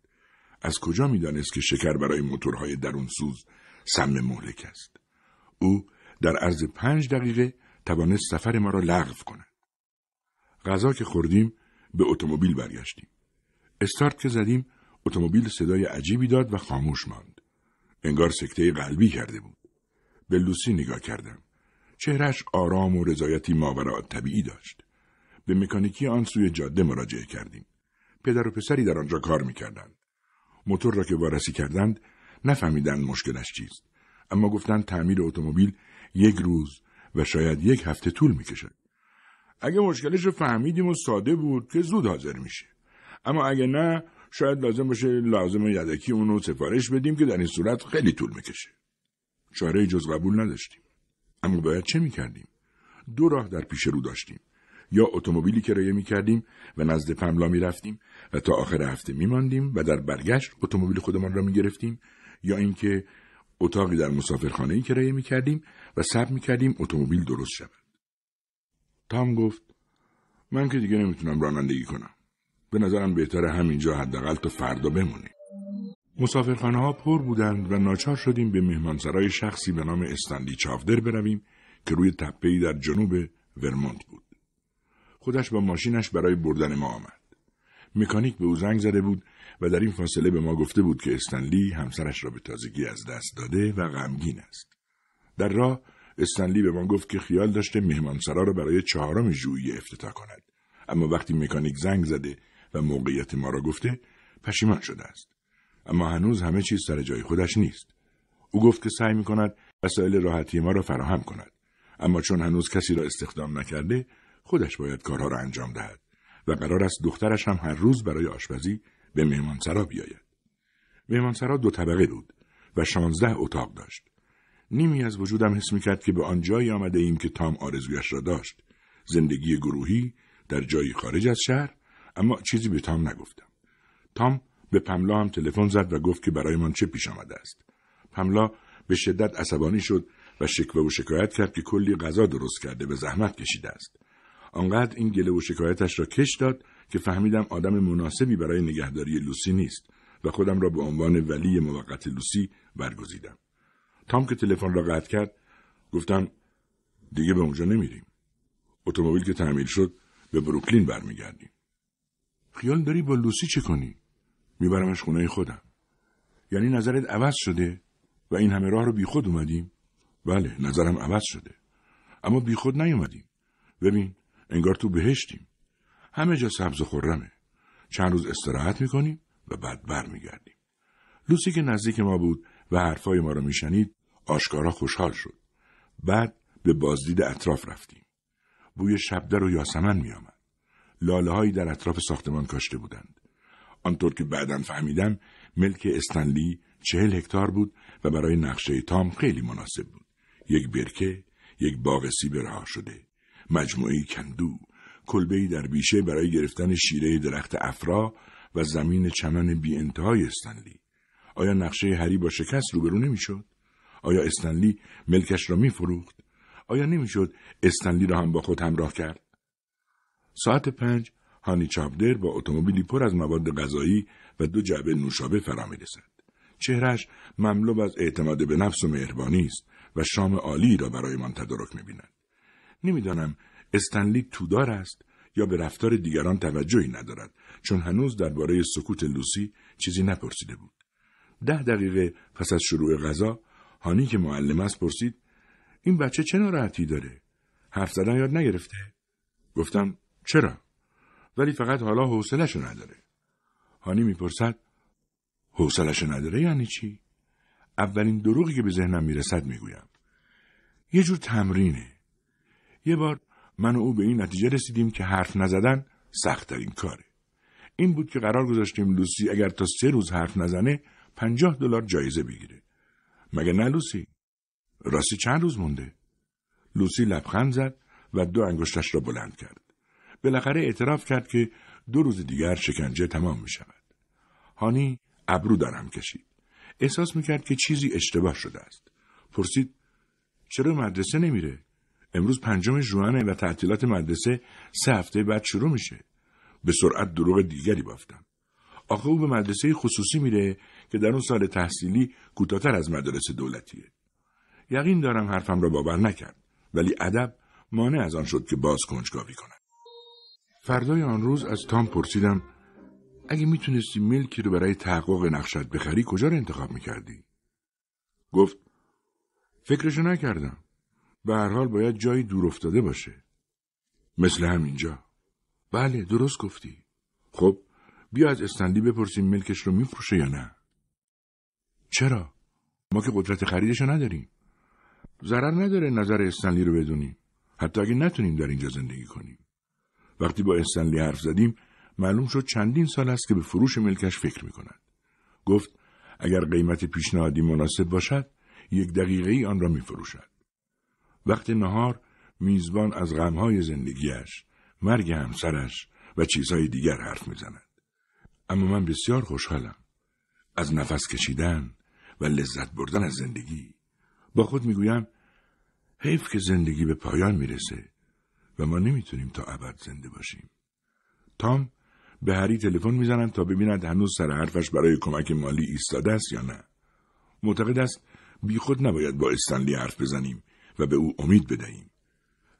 از کجا میدانست که شکر برای موتورهای درون سوز سم مهلک است؟ او در عرض پنج دقیقه توانست سفر ما را لغو کند. غذا که خوردیم به اتومبیل برگشتیم. استارت که زدیم اتومبیل صدای عجیبی داد و خاموش ماند. انگار سکته قلبی کرده بود. به لوسی نگاه کردم. چهرش آرام و رضایتی ماورا طبیعی داشت. به مکانیکی آن سوی جاده مراجعه کردیم. پدر و پسری در آنجا کار میکردند. موتور را که وارسی کردند نفهمیدند مشکلش چیست اما گفتند تعمیر اتومبیل یک روز و شاید یک هفته طول میکشد اگه مشکلش رو فهمیدیم و ساده بود که زود حاضر میشه اما اگه نه شاید لازم باشه لازم یدکی اونو سفارش بدیم که در این صورت خیلی طول میکشه چاره جز قبول نداشتیم اما باید چه میکردیم دو راه در پیش رو داشتیم یا اتومبیلی کرایه میکردیم و نزد پملا میرفتیم و تا آخر هفته میماندیم و در برگشت اتومبیل خودمان را میگرفتیم یا اینکه اتاقی در مسافرخانه ای کرایه میکردیم و صبر میکردیم اتومبیل درست شود تام گفت من که دیگه نمیتونم رانندگی کنم به نظرم بهتره همینجا حداقل تا فردا بمونیم مسافرخانه ها پر بودند و ناچار شدیم به مهمانسرای شخصی به نام استندی چافدر برویم که روی تپهای در جنوب ورمونت بود خودش با ماشینش برای بردن ما آمد مکانیک به او زنگ زده بود و در این فاصله به ما گفته بود که استنلی همسرش را به تازگی از دست داده و غمگین است در راه استنلی به ما گفت که خیال داشته سرا را برای چهارم جویی افتتاح کند اما وقتی مکانیک زنگ زده و موقعیت ما را گفته پشیمان شده است اما هنوز همه چیز سر جای خودش نیست او گفت که سعی می کند وسایل راحتی ما را فراهم کند اما چون هنوز کسی را استخدام نکرده خودش باید کارها را انجام دهد و قرار است دخترش هم هر روز برای آشپزی به مهمانسرا بیاید. مهمانسرا دو طبقه بود و شانزده اتاق داشت. نیمی از وجودم حس می کرد که به جایی آمده ایم که تام آرزویش را داشت. زندگی گروهی در جایی خارج از شهر اما چیزی به تام نگفتم. تام به پملا هم تلفن زد و گفت که برایمان چه پیش آمده است. پملا به شدت عصبانی شد و شکوه و شکایت کرد که کلی غذا درست کرده به زحمت کشیده است. آنقدر این گله و شکایتش را کش داد که فهمیدم آدم مناسبی برای نگهداری لوسی نیست و خودم را به عنوان ولی موقت لوسی برگزیدم. تام که تلفن را قطع کرد گفتم دیگه به اونجا نمیریم. اتومبیل که تعمیر شد به بروکلین برمیگردیم. خیال داری با لوسی چه کنی؟ میبرمش خونه خودم. یعنی نظرت عوض شده و این همه راه رو بیخود اومدیم؟ بله نظرم عوض شده. اما بیخود نیومدیم. ببین انگار تو بهشتیم همه جا سبز و خرمه چند روز استراحت میکنیم و بعد برمیگردیم لوسی که نزدیک ما بود و حرفهای ما را میشنید آشکارا خوشحال شد بعد به بازدید اطراف رفتیم بوی شبدر و یاسمن میآمد لالههایی در اطراف ساختمان کاشته بودند آنطور که بعدا فهمیدم ملک استنلی چهل هکتار بود و برای نقشه تام خیلی مناسب بود یک برکه یک باغ سیب رها شده مجموعه کندو، کلبهی در بیشه برای گرفتن شیره درخت افرا و زمین چمن بی انتهای استنلی. آیا نقشه هری با شکست روبرو نمیشد؟ آیا استنلی ملکش را میفروخت؟ آیا نمیشد استنلی را هم با خود همراه کرد؟ ساعت پنج هانی چابدر با اتومبیلی پر از مواد غذایی و دو جعبه نوشابه فرا میرسد چهرش مملو از اعتماد به نفس و مهربانی است و شام عالی را برایمان تدارک میبیند نمیدانم استنلی تودار است یا به رفتار دیگران توجهی ندارد چون هنوز درباره سکوت لوسی چیزی نپرسیده بود ده دقیقه پس از شروع غذا هانی که معلم است پرسید این بچه چه ناراحتی داره حرف زدن یاد نگرفته گفتم چرا ولی فقط حالا حوصلهشو نداره هانی میپرسد حوصلهشو نداره یعنی چی اولین دروغی که به ذهنم میرسد میگویم یه جور تمرینه یه بار من و او به این نتیجه رسیدیم که حرف نزدن سختترین کاره. این بود که قرار گذاشتیم لوسی اگر تا سه روز حرف نزنه پنجاه دلار جایزه بگیره. مگه نه لوسی؟ راستی چند روز مونده؟ لوسی لبخند زد و دو انگشتش را بلند کرد. بالاخره اعتراف کرد که دو روز دیگر شکنجه تمام می شود. هانی ابرو دارم کشید. احساس میکرد که چیزی اشتباه شده است. پرسید چرا مدرسه نمیره؟ امروز پنجم جوانه و تعطیلات مدرسه سه هفته بعد شروع میشه. به سرعت دروغ دیگری بافتم. آخه او به مدرسه خصوصی میره که در اون سال تحصیلی کوتاهتر از مدارس دولتیه. یقین دارم حرفم را باور نکرد ولی ادب مانع از آن شد که باز کنجکاوی کند. فردای آن روز از تام پرسیدم اگه میتونستی ملکی رو برای تحقق نقشت بخری کجا رو انتخاب میکردی؟ گفت فکرشو نکردم. به هر حال باید جایی دور افتاده باشه. مثل همینجا. بله درست گفتی. خب بیا از استندی بپرسیم ملکش رو میفروشه یا نه. چرا؟ ما که قدرت خریدش رو نداریم. ضرر نداره نظر استنلی رو بدونیم. حتی اگه نتونیم در اینجا زندگی کنیم. وقتی با استنلی حرف زدیم معلوم شد چندین سال است که به فروش ملکش فکر می گفت اگر قیمت پیشنهادی مناسب باشد یک دقیقه ای آن را میفروشد وقت نهار میزبان از غمهای زندگیش، مرگ همسرش و چیزهای دیگر حرف میزند. اما من بسیار خوشحالم. از نفس کشیدن و لذت بردن از زندگی. با خود میگویم حیف که زندگی به پایان میرسه و ما نمیتونیم تا ابد زنده باشیم. تام به هری تلفن میزند تا ببیند هنوز سر حرفش برای کمک مالی ایستاده است یا نه. معتقد است بیخود نباید با استنلی حرف بزنیم و به او امید بدهیم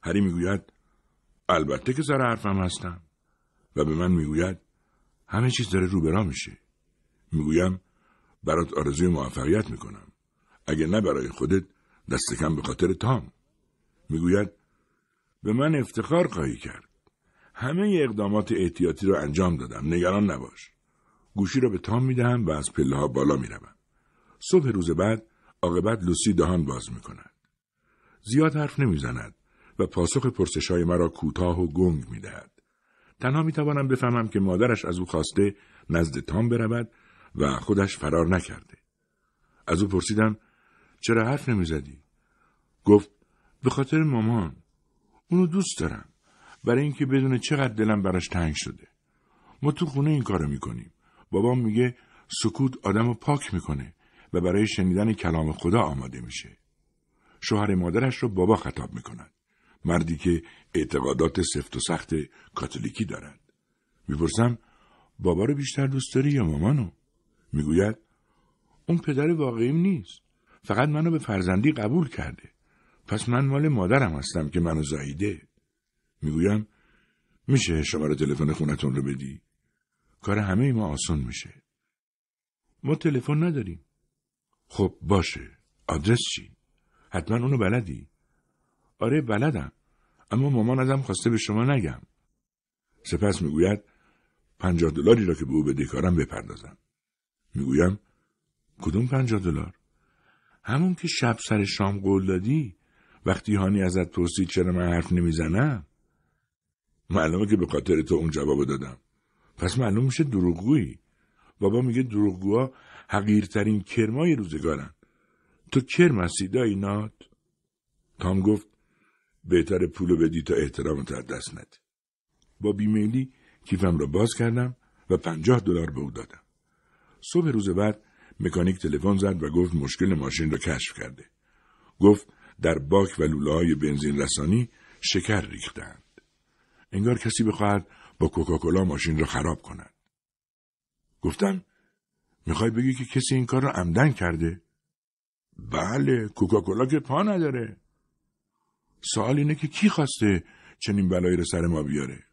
هری میگوید البته که سر حرفم هستم و به من میگوید همه چیز داره روبرا میشه میگویم برات آرزوی موفقیت میکنم اگر نه برای خودت دست کم به خاطر تام میگوید به من افتخار خواهی کرد همه اقدامات احتیاطی را انجام دادم نگران نباش گوشی را به تام میدهم و از پله ها بالا میروم صبح روز بعد عاقبت لوسی دهان باز میکند زیاد حرف نمیزند و پاسخ پرسش های مرا کوتاه و گنگ دهد تنها توانم بفهمم که مادرش از او خواسته نزد تام برود و خودش فرار نکرده. از او پرسیدم چرا حرف نمیزدی؟ گفت به خاطر مامان. اونو دوست دارم. برای اینکه بدون چقدر دلم براش تنگ شده. ما تو خونه این کارو میکنیم. بابام میگه سکوت آدم رو پاک میکنه و برای شنیدن کلام خدا آماده میشه. شوهر مادرش رو بابا خطاب می مردی که اعتقادات سفت و سخت کاتولیکی دارد. میپرسم بابا رو بیشتر دوست داری یا مامانو؟ میگوید اون پدر واقعیم نیست. فقط منو به فرزندی قبول کرده. پس من مال مادرم هستم که منو زاییده. میگویم میشه شماره تلفن خونتون رو بدی؟ کار همه ما آسان میشه. ما تلفن نداریم. خب باشه. آدرس چی؟ حتما اونو بلدی آره بلدم اما مامان ازم خواسته به شما نگم سپس میگوید پنجاه دلاری را که به او بدهکارم بپردازم میگویم کدوم پنجاه دلار همون که شب سر شام قول دادی وقتی هانی ازت پرسید چرا من حرف نمیزنم معلومه که به خاطر تو اون جواب دادم پس معلوم میشه دروغگویی بابا میگه دروغگوها حقیرترین کرمای روزگارن تو کرم هستی دایی نات؟ تام گفت بهتر پولو بدی تا احترامت از دست ندی. با بیمیلی کیفم را باز کردم و پنجاه دلار به او دادم. صبح روز بعد مکانیک تلفن زد و گفت مشکل ماشین را کشف کرده. گفت در باک و لوله های بنزین رسانی شکر ریختند. انگار کسی بخواهد با کوکاکولا ماشین را خراب کند. گفتم میخوای بگی که کسی این کار را عمدن کرده؟ بله کوکاکولا که پا نداره سوال اینه که کی خواسته چنین بلایی رو سر ما بیاره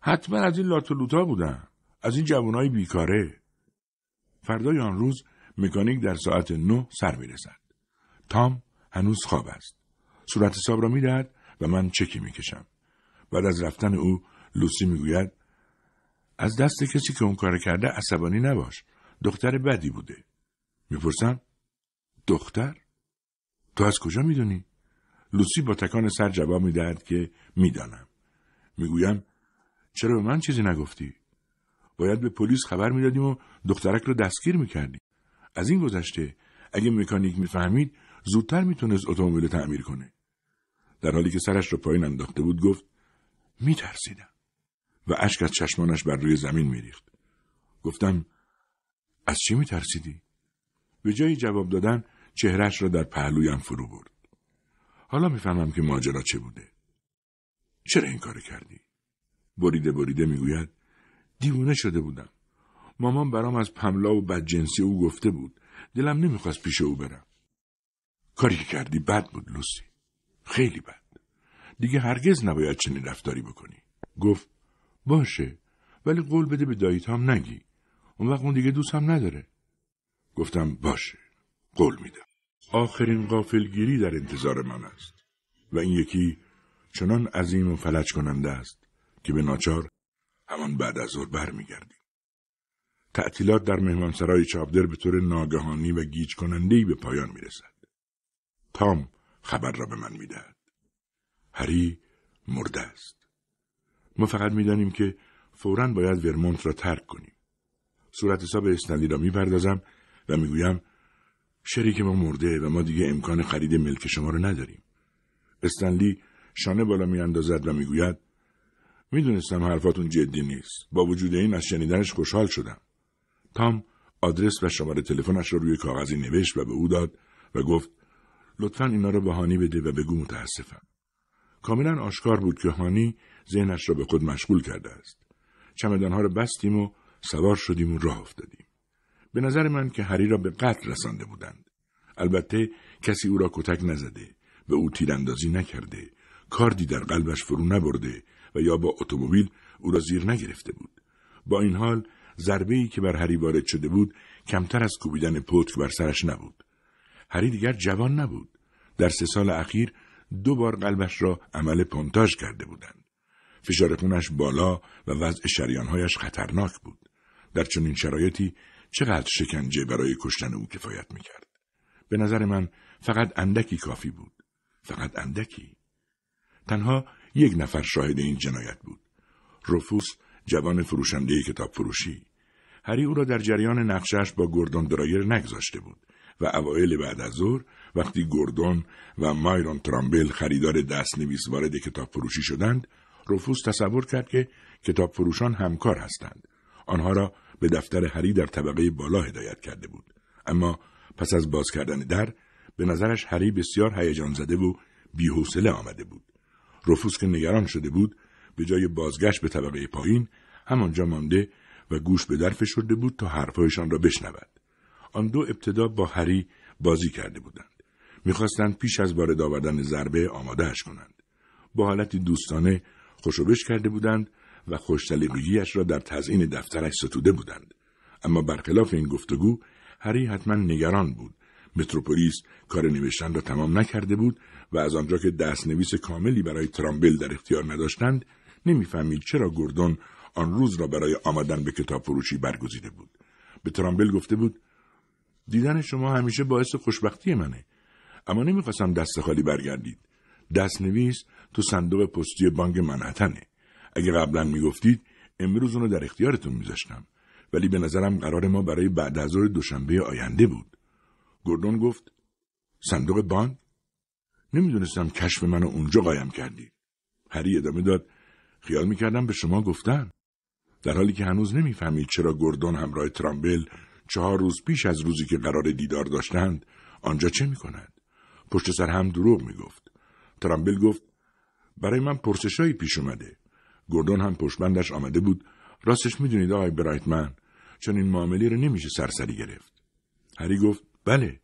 حتما از این لاتولوتا بودن از این جوانای بیکاره فردای آن روز مکانیک در ساعت نه سر میرسد تام هنوز خواب است صورت حساب را میدهد و من چکی میکشم بعد از رفتن او لوسی میگوید از دست کسی که اون کار کرده عصبانی نباش دختر بدی بوده میپرسم دختر؟ تو از کجا میدونی؟ لوسی با تکان سر جواب میدهد که میدانم. میگویم چرا به من چیزی نگفتی؟ باید به پلیس خبر میدادیم و دخترک رو دستگیر میکردی از این گذشته اگه مکانیک میفهمید زودتر میتونست اتومبیل تعمیر کنه. در حالی که سرش رو پایین انداخته بود گفت میترسیدم و اشک از چشمانش بر روی زمین میریخت. گفتم از چی میترسیدی؟ به جای جواب دادن چهرش را در پهلویم فرو برد. حالا میفهمم که ماجرا چه بوده. چرا این کار کردی؟ بریده بریده میگوید دیوونه شده بودم. مامان برام از پملا و بدجنسی او گفته بود. دلم نمیخواست پیش او برم. کاری که کردی بد بود لوسی. خیلی بد. دیگه هرگز نباید چنین رفتاری بکنی. گفت باشه ولی قول بده به داییت هم نگی. اون وقت اون دیگه دوست هم نداره. گفتم باشه. قول میدم آخرین غافلگیری در انتظار من است و این یکی چنان عظیم و فلج کننده است که به ناچار همان بعد از ظهر برمیگردیم تعطیلات در مهمانسرای چابدر به طور ناگهانی و گیج کننده به پایان رسد. تام خبر را به من میدهد هری مرده است ما فقط دانیم که فورا باید ورمونت را ترک کنیم صورت حساب استندی را میپردازم و میگویم شریک ما مرده و ما دیگه امکان خرید ملک شما رو نداریم. استنلی شانه بالا اندازد و میگوید میدونستم حرفاتون جدی نیست. با وجود این از شنیدنش خوشحال شدم. تام آدرس و شماره تلفنش رو روی کاغذی نوشت و به او داد و گفت لطفا اینا رو به هانی بده و بگو متاسفم. کاملا آشکار بود که هانی ذهنش را به خود مشغول کرده است. چمدانها را بستیم و سوار شدیم و راه افتادیم. به نظر من که هری را به قتل رسانده بودند. البته کسی او را کتک نزده، به او تیراندازی نکرده، کاردی در قلبش فرو نبرده و یا با اتومبیل او را زیر نگرفته بود. با این حال ضربه ای که بر هری وارد شده بود کمتر از کوبیدن پتک بر سرش نبود. هری دیگر جوان نبود. در سه سال اخیر دو بار قلبش را عمل پونتاژ کرده بودند. فشار خونش بالا و وضع شریانهایش خطرناک بود. در چنین شرایطی چقدر شکنجه برای کشتن او کفایت میکرد. به نظر من فقط اندکی کافی بود. فقط اندکی. تنها یک نفر شاهد این جنایت بود. رفوس جوان فروشنده کتاب فروشی. هری او را در جریان نقشش با گردون درایر نگذاشته بود و اوایل بعد از ظهر وقتی گردون و مایرون ترامبل خریدار دست نویس وارد کتاب فروشی شدند، رفوس تصور کرد که کتاب فروشان همکار هستند. آنها را به دفتر هری در طبقه بالا هدایت کرده بود اما پس از باز کردن در به نظرش هری بسیار هیجان زده و بیحوصله آمده بود رفوس که نگران شده بود به جای بازگشت به طبقه پایین همانجا مانده و گوش به در فشرده بود تا حرفهایشان را بشنود آن دو ابتدا با هری بازی کرده بودند میخواستند پیش از وارد آوردن ضربه آمادهاش کنند با حالتی دوستانه خوشوبش کرده بودند و خوشتلقیش را در تزیین دفترش ستوده بودند اما برخلاف این گفتگو هری حتما نگران بود متروپولیس کار نوشتن را تمام نکرده بود و از آنجا که دستنویس کاملی برای ترامبل در اختیار نداشتند نمیفهمید چرا گردون آن روز را برای آمدن به کتاب فروشی برگزیده بود به ترامبل گفته بود دیدن شما همیشه باعث خوشبختی منه اما نمیخواستم دست خالی برگردید نویس تو صندوق پستی بانک منحتنه اگه قبلا میگفتید امروز اونو در اختیارتون میذاشتم ولی به نظرم قرار ما برای بعد از دوشنبه آینده بود گردون گفت صندوق بانک نمیدونستم کشف منو اونجا قایم کردی هری ادامه داد خیال میکردم به شما گفتن در حالی که هنوز نمیفهمید چرا گردون همراه ترامبل چهار روز پیش از روزی که قرار دیدار داشتند آنجا چه میکند پشت سر هم دروغ میگفت ترامبل گفت برای من پرسشهایی پیش اومده گردون هم پشبندش آمده بود راستش میدونید آقای برایتمن چون این معاملی رو نمیشه سرسری گرفت هری گفت بله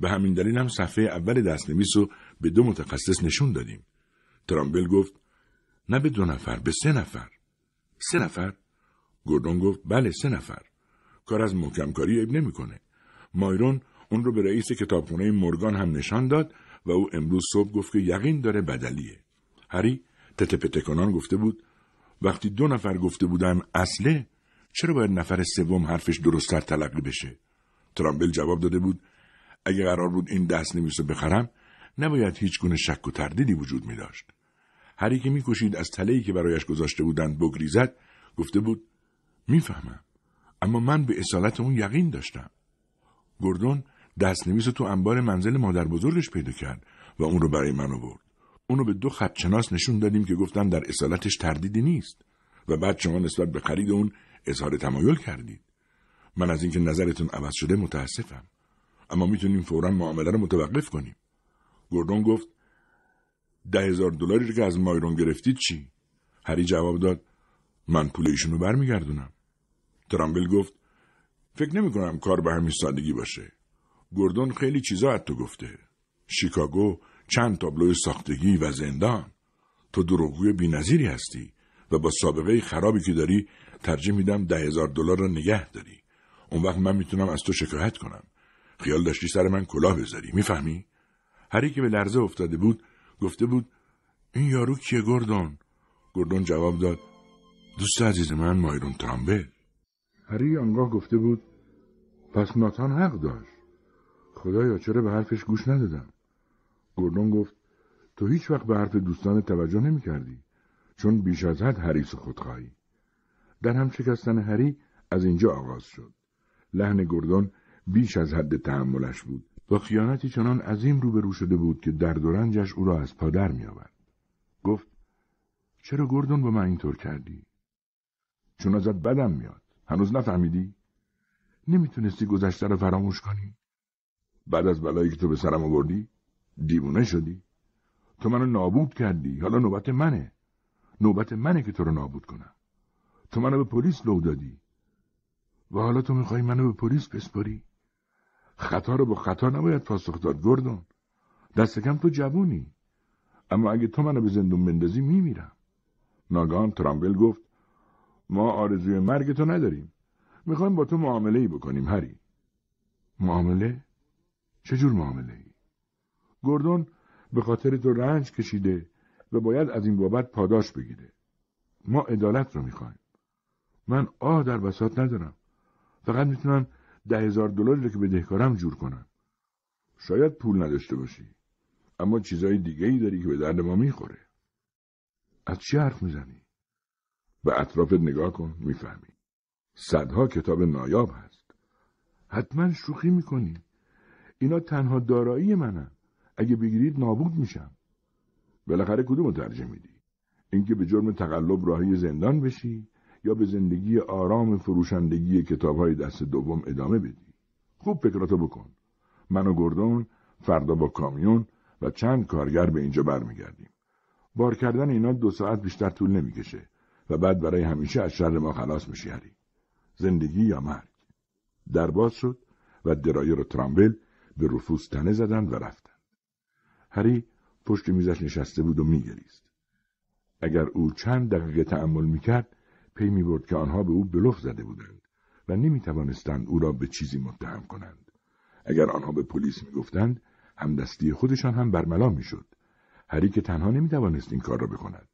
به همین دلیل هم صفحه اول دستنویس رو به دو متخصص نشون دادیم ترامبل گفت نه به دو نفر به سه نفر سه نفر گردون گفت بله سه نفر کار از محکمکاری عیب نمیکنه مایرون اون رو به رئیس کتابخونه مورگان هم نشان داد و او امروز صبح گفت که یقین داره بدلیه هری تتپتکنان گفته بود وقتی دو نفر گفته بودن اصله چرا باید نفر سوم حرفش درستتر تلقی بشه ترامبل جواب داده بود اگه قرار بود این دست نویس بخرم نباید هیچ گونه شک و تردیدی وجود می داشت هر که میکوشید از تلهی که برایش گذاشته بودند بگریزد گفته بود میفهمم اما من به اصالت اون یقین داشتم گردون نویس تو انبار منزل مادر بزرگش پیدا کرد و اون رو برای من آورد اونو به دو خدشناس نشون دادیم که گفتن در اصالتش تردیدی نیست و بعد شما نسبت به خرید اون اظهار تمایل کردید من از اینکه نظرتون عوض شده متاسفم اما میتونیم فورا معامله رو متوقف کنیم گوردون گفت ده هزار دلاری رو که از مایرون گرفتید چی هری جواب داد من پول ایشون رو برمیگردونم ترامبل گفت فکر نمی کنم کار به همین سادگی باشه گوردون خیلی چیزا از تو گفته شیکاگو چند تابلو ساختگی و زندان تو دروغوی بینظیری هستی و با سابقه خرابی که داری ترجیح میدم ده هزار دلار را نگه داری اون وقت من میتونم از تو شکایت کنم خیال داشتی سر من کلاه بذاری میفهمی هری که به لرزه افتاده بود گفته بود این یارو کیه گردون گردون جواب داد دوست عزیز من مایرون ترامبل هری آنگاه گفته بود پس ناتان حق داشت خدایا چرا به حرفش گوش ندادم گردون گفت تو هیچ وقت به حرف دوستان توجه نمی کردی چون بیش از حد حریص خودخواهی در هم شکستن هری از اینجا آغاز شد لحن گردون بیش از حد تحملش بود و خیانتی چنان عظیم روبرو شده بود که درد و رنجش او را از پادر می آورد. گفت چرا گردون با من اینطور کردی؟ چون ازت بدم میاد. هنوز نفهمیدی؟ نمیتونستی گذشته را فراموش کنی؟ بعد از بلایی که تو به سرم آوردی؟ دیوونه شدی؟ تو منو نابود کردی حالا نوبت منه نوبت منه که تو رو نابود کنم تو منو به پلیس لو دادی و حالا تو میخوای منو به پلیس بسپاری خطا رو با خطا نباید پاسخ داد گردون دست کم تو جوونی اما اگه تو منو به زندون بندازی میمیرم ناگان ترامبل گفت ما آرزوی مرگ تو نداریم میخوایم با تو معامله ای بکنیم هری معامله چجور معامله گردون به خاطر تو رنج کشیده و باید از این بابت پاداش بگیره ما عدالت رو میخوایم من آه در بساط ندارم فقط میتونم ده هزار دلاری رو که بدهکارم جور کنم شاید پول نداشته باشی اما چیزای دیگه ای داری که به درد ما میخوره از چی حرف میزنی به اطرافت نگاه کن میفهمی صدها کتاب نایاب هست حتما شوخی میکنی اینا تنها دارایی منم اگه بگیرید نابود میشم بالاخره کدوم ترجیح میدی اینکه به جرم تقلب راهی زندان بشی یا به زندگی آرام فروشندگی کتابهای دست دوم ادامه بدی خوب فکراتو بکن من و گردون فردا با کامیون و چند کارگر به اینجا برمیگردیم بار کردن اینا دو ساعت بیشتر طول نمیکشه و بعد برای همیشه از شر ما خلاص میشی هری زندگی یا مرگ در باز شد و درایر و ترامبل به رفوس تنه زدند و رفت. هری پشت میزش نشسته بود و میگریست اگر او چند دقیقه تأمل میکرد پی میبرد که آنها به او بلوف زده بودند و نمیتوانستند او را به چیزی متهم کنند اگر آنها به پلیس میگفتند همدستی خودشان هم برملا میشد هری که تنها نمیتوانست این کار را بکند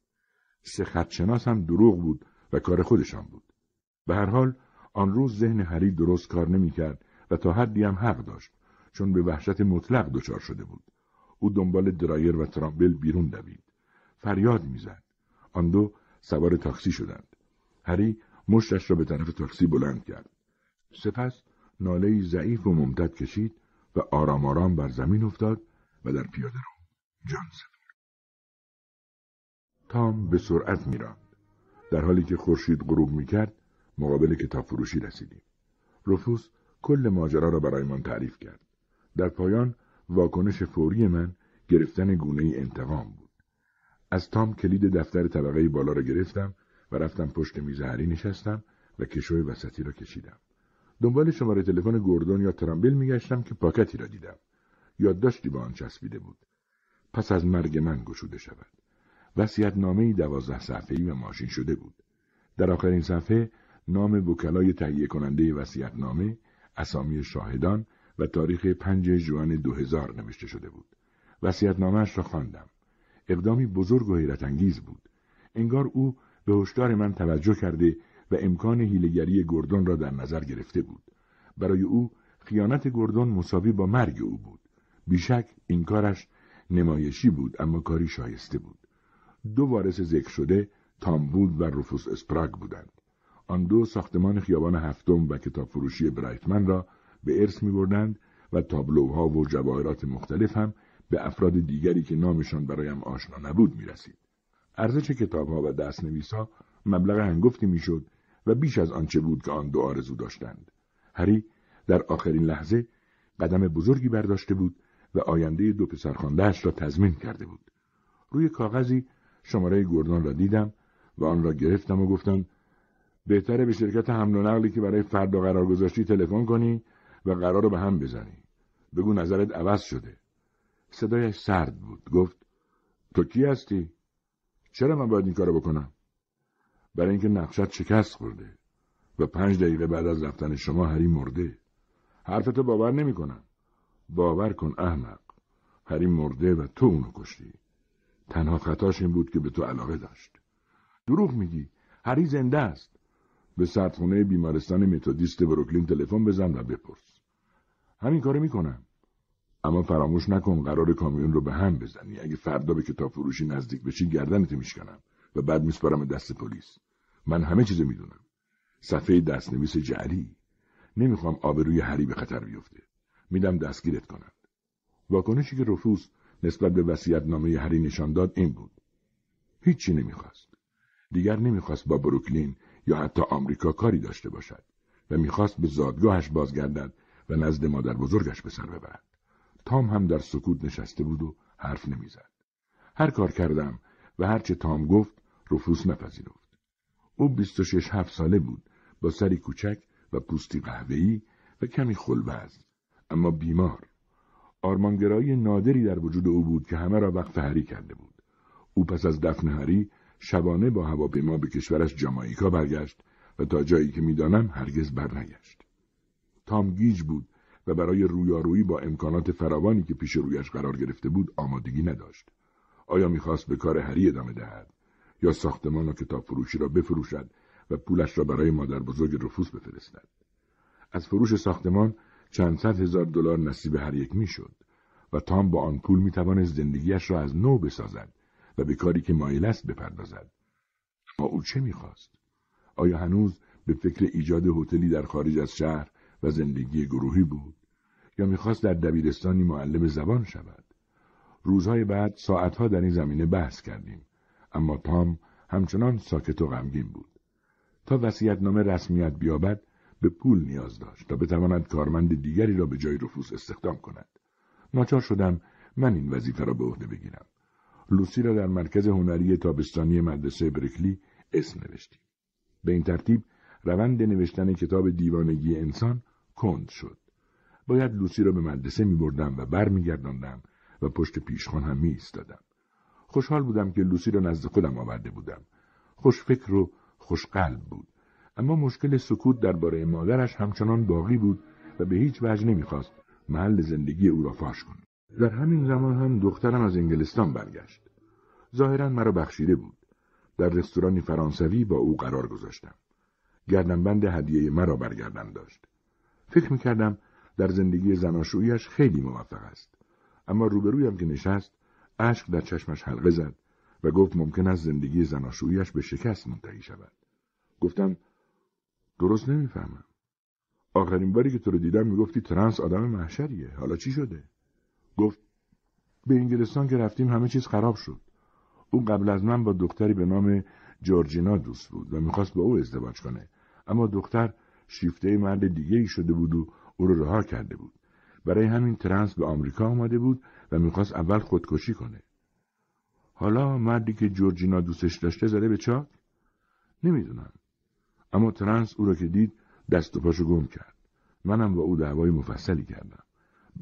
سه خدشناس هم دروغ بود و کار خودشان بود به هر حال آن روز ذهن هری درست کار نمیکرد و تا حدی هم حق داشت چون به وحشت مطلق دچار شده بود او دنبال درایر و ترامبل بیرون دوید فریاد میزد آن دو سوار تاکسی شدند هری مشتش را به طرف تاکسی بلند کرد سپس ناله ضعیف و ممتد کشید و آرام آرام بر زمین افتاد و در پیاده رو جان سپرد تام به سرعت میراند در حالی که خورشید غروب میکرد مقابل کتاب فروشی رسیدیم رفوس کل ماجرا را برایمان تعریف کرد در پایان واکنش فوری من گرفتن گونه ای انتقام بود. از تام کلید دفتر طبقه بالا را گرفتم و رفتم پشت میز هری نشستم و کشوی وسطی را کشیدم. دنبال شماره تلفن گوردون یا ترامبل میگشتم که پاکتی را دیدم. یادداشتی به آن چسبیده بود. پس از مرگ من گشوده شود. وسیعت نامه دوازده صفحه‌ای و ماشین شده بود. در آخرین صفحه نام وکلای تهیه کننده وسیعت نامه، اسامی شاهدان و تاریخ پنج جوان 2000 نوشته شده بود. نامش را خواندم. اقدامی بزرگ و حیرت انگیز بود. انگار او به هشدار من توجه کرده و امکان هیلگری گردون را در نظر گرفته بود. برای او خیانت گردون مساوی با مرگ او بود. بیشک این کارش نمایشی بود اما کاری شایسته بود. دو وارث ذکر شده تامبود و رفوس اسپراگ بودند. آن دو ساختمان خیابان هفتم و کتاب فروشی برایتمن را به ارث می بردند و تابلوها و جواهرات مختلف هم به افراد دیگری که نامشان برایم آشنا نبود می رسید. ارزش کتابها و دست دستنویسها مبلغ هنگفتی شد و بیش از آنچه بود که آن دو آرزو داشتند. هری در آخرین لحظه قدم بزرگی برداشته بود و آینده دو پسرخواندهاش را تضمین کرده بود. روی کاغذی شماره گردان را دیدم و آن را گرفتم و گفتم بهتره به شرکت حمل و نقلی که برای فردا قرار گذاشتی تلفن کنی و قرار رو به هم بزنی بگو نظرت عوض شده صدایش سرد بود گفت تو کی هستی چرا من باید این کارو بکنم برای اینکه نقشت شکست خورده و پنج دقیقه بعد از رفتن شما هری مرده حرفتو باور نمیکنم باور کن احمق هری مرده و تو اونو کشتی تنها خطاش این بود که به تو علاقه داشت دروغ میگی هری زنده است به سردخونه بیمارستان متودیست بروکلین تلفن بزن و بپرس همین کارو میکنم اما فراموش نکن قرار کامیون رو به هم بزنی اگه فردا به کتاب فروشی نزدیک بشی گردنت میشکنم و بعد میسپارم دست پلیس من همه چیزو میدونم صفحه دستنویس جعلی نمیخوام آبروی هری به خطر بیفته میدم دستگیرت کنند واکنشی که رفوس نسبت به نامه هری نشان داد این بود هیچی نمیخواست دیگر نمیخواست با بروکلین یا حتی آمریکا کاری داشته باشد و میخواست به زادگاهش بازگردد و نزد مادر بزرگش به سر ببرد. تام هم در سکوت نشسته بود و حرف نمیزد. هر کار کردم و هرچه تام گفت رفوس نپذیرفت. او شش هفت ساله بود با سری کوچک و پوستی قهوه‌ای و کمی خلوز اما بیمار آرمانگرایی نادری در وجود او بود که همه را وقف هری کرده بود او پس از دفن هری شبانه با هواپیما به کشورش جامائیکا برگشت و تا جایی که میدانم هرگز برنگشت تام گیج بود و برای رویارویی با امکانات فراوانی که پیش رویش قرار گرفته بود آمادگی نداشت. آیا میخواست به کار هری ادامه دهد یا ساختمان و کتاب فروشی را بفروشد و پولش را برای مادر بزرگ رفوس بفرستد؟ از فروش ساختمان چند صد هزار دلار نصیب هر یک میشد و تام با آن پول میتوانست زندگیش را از نو بسازد و به کاری که مایل است بپردازد اما او چه میخواست آیا هنوز به فکر ایجاد هتلی در خارج از شهر و زندگی گروهی بود یا میخواست در دبیرستانی معلم زبان شود روزهای بعد ساعتها در این زمینه بحث کردیم اما تام همچنان ساکت و غمگین بود تا نامه رسمیت بیابد به پول نیاز داشت تا بتواند کارمند دیگری را به جای رفوس استخدام کند ناچار شدم من این وظیفه را به عهده بگیرم لوسی را در مرکز هنری تابستانی مدرسه برکلی اسم نوشتیم به این ترتیب روند نوشتن کتاب دیوانگی انسان کند شد. باید لوسی را به مدرسه می بردم و بر می و پشت پیشخان هم می استادم. خوشحال بودم که لوسی را نزد خودم آورده بودم. خوش فکر و خوش قلب بود. اما مشکل سکوت درباره مادرش همچنان باقی بود و به هیچ وجه نمیخواست محل زندگی او را فاش کنه. در همین زمان هم دخترم از انگلستان برگشت. ظاهرا مرا بخشیده بود. در رستورانی فرانسوی با او قرار گذاشتم. گردنبند هدیه مرا برگردن داشت. فکر میکردم در زندگی زناشویش خیلی موفق است. اما روبرویم که نشست اشک در چشمش حلقه زد و گفت ممکن است زندگی زناشوییش به شکست منتهی شود. گفتم درست نمیفهمم. آخرین باری که تو رو دیدم میگفتی ترنس آدم محشریه. حالا چی شده؟ گفت به انگلستان که رفتیم همه چیز خراب شد. او قبل از من با دختری به نام جورجینا دوست بود و میخواست با او ازدواج کنه اما دختر شیفته مرد دیگری شده بود و او را رها کرده بود برای همین ترنس به آمریکا آمده بود و میخواست اول خودکشی کنه حالا مردی که جورجینا دوستش داشته زده به چاک نمیدونم اما ترنس او را که دید دست و پاشو گم کرد منم با او دعوای مفصلی کردم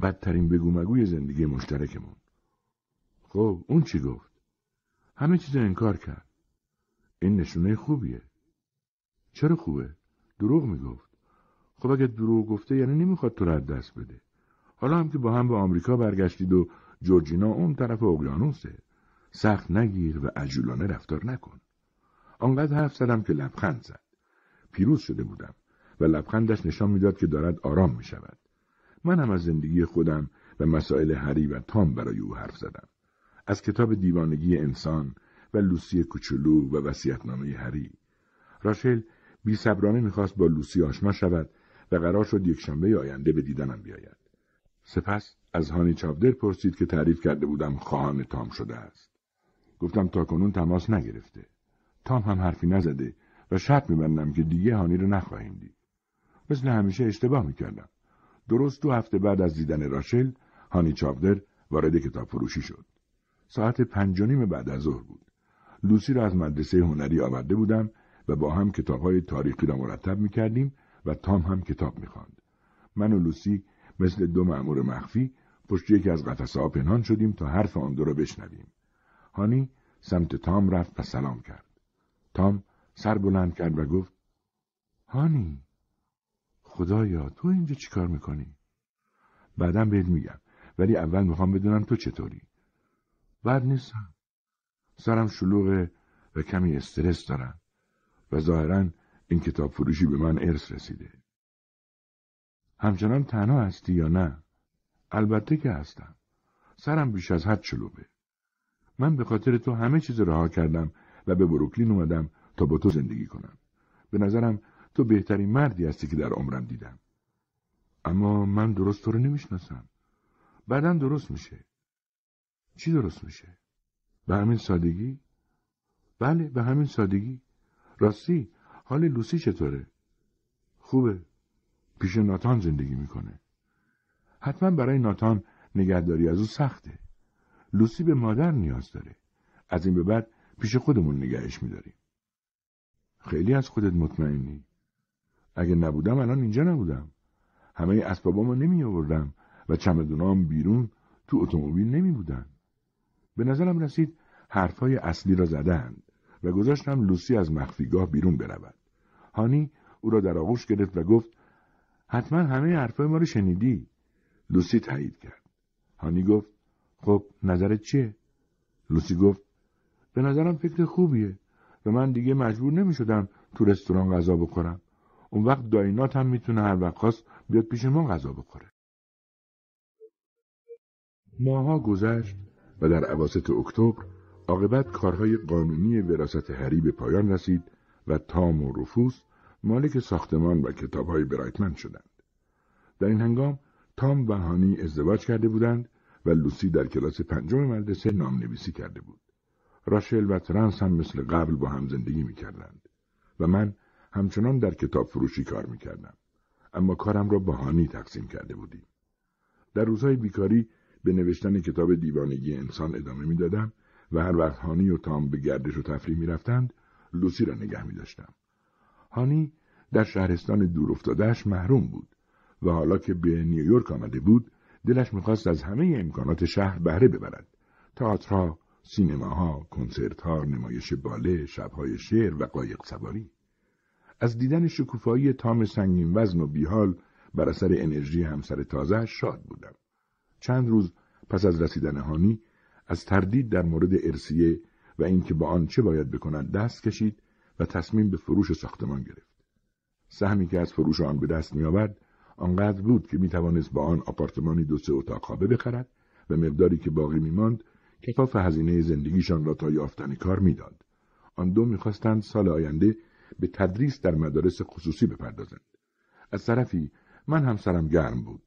بدترین بگومگوی زندگی مشترکمون خب اون چی گفت همه چیز انکار کرد این نشونه خوبیه چرا خوبه دروغ میگفت خب اگه دروغ گفته یعنی نمیخواد تو رد دست بده حالا هم که با هم به آمریکا برگشتید و جورجینا اون طرف اقیانوسه سخت نگیر و عجولانه رفتار نکن آنقدر حرف زدم که لبخند زد پیروز شده بودم و لبخندش نشان میداد که دارد آرام می شود. من هم از زندگی خودم و مسائل هری و تام برای او حرف زدم. از کتاب دیوانگی انسان و لوسی کوچولو و وصیت‌نامه هری. راشل بیصبرانه میخواست با لوسی آشنا شود و قرار شد یک شنبه آینده به دیدنم بیاید سپس از هانی چاودر پرسید که تعریف کرده بودم خواهان تام شده است گفتم تا کنون تماس نگرفته تام هم حرفی نزده و شرط میبندم که دیگه هانی رو نخواهیم دید مثل همیشه اشتباه میکردم درست دو هفته بعد از دیدن راشل هانی چاودر وارد کتاب فروشی شد ساعت پنج و نیم بعد از ظهر بود لوسی را از مدرسه هنری آورده بودم و با هم کتابهای تاریخی را مرتب می کردیم و تام هم کتاب می خاند. من و لوسی مثل دو مأمور مخفی پشت یکی از قفسه پنهان شدیم تا حرف آن دو را بشنویم. هانی سمت تام رفت و سلام کرد. تام سر بلند کرد و گفت هانی خدایا تو اینجا چی کار میکنی؟ بعدا بهت میگم ولی اول میخوام بدونم تو چطوری بعد نیستم سرم شلوغه و کمی استرس دارم و ظاهرا این کتاب فروشی به من ارث رسیده. همچنان تنها هستی یا نه؟ البته که هستم. سرم بیش از حد شلوغه. من به خاطر تو همه چیز رها کردم و به بروکلین اومدم تا با تو زندگی کنم. به نظرم تو بهترین مردی هستی که در عمرم دیدم. اما من درست تو رو نمیشناسم. بعدا درست میشه. چی درست میشه؟ به همین سادگی؟ بله به همین سادگی راستی حال لوسی چطوره؟ خوبه پیش ناتان زندگی میکنه حتما برای ناتان نگهداری از او سخته لوسی به مادر نیاز داره از این به بعد پیش خودمون نگهش میداریم خیلی از خودت مطمئنی اگه نبودم الان اینجا نبودم همه اسبابامو نمی آوردم و چمدونام بیرون تو اتومبیل نمی بودن به نظرم رسید حرفای اصلی را زدند و گذاشتم لوسی از مخفیگاه بیرون برود هانی او را در آغوش گرفت و گفت حتما همه حرفهای ما رو شنیدی لوسی تایید کرد هانی گفت خب نظرت چیه لوسی گفت به نظرم فکر خوبیه و من دیگه مجبور نمی شدم تو رستوران غذا بخورم اون وقت داینات هم میتونه هر وقت خواست بیاد پیش ما غذا بخوره ماها گذشت و در عواسط اکتبر عاقبت کارهای قانونی وراست هری به پایان رسید و تام و رفوس مالک ساختمان و کتابهای برایتمن شدند. در این هنگام تام و هانی ازدواج کرده بودند و لوسی در کلاس پنجم مدرسه نام نویسی کرده بود. راشل و ترنس هم مثل قبل با هم زندگی می کردند. و من همچنان در کتاب فروشی کار می کردم. اما کارم را با هانی تقسیم کرده بودیم. در روزهای بیکاری به نوشتن کتاب دیوانگی انسان ادامه می دادم و هر وقت هانی و تام به گردش و تفریح می رفتند، لوسی را نگه می داشتم. هانی در شهرستان دور افتادهش محروم بود و حالا که به نیویورک آمده بود، دلش میخواست از همه امکانات شهر بهره ببرد. تئاترها، سینماها، کنسرتها، نمایش باله، شبهای شعر و قایق سواری. از دیدن شکوفایی تام سنگین وزن و بیحال بر اثر انرژی همسر تازه شاد بودم. چند روز پس از رسیدن هانی از تردید در مورد ارسیه و اینکه با آن چه باید بکنند دست کشید و تصمیم به فروش ساختمان گرفت سهمی که از فروش آن به دست میآورد آنقدر بود که میتوانست با آن آپارتمانی دو سه اتاق خوابه بخرد و مقداری که باقی میماند کفاف هزینه زندگیشان را تا یافتن کار میداد آن دو میخواستند سال آینده به تدریس در مدارس خصوصی بپردازند از طرفی من هم سرم گرم بود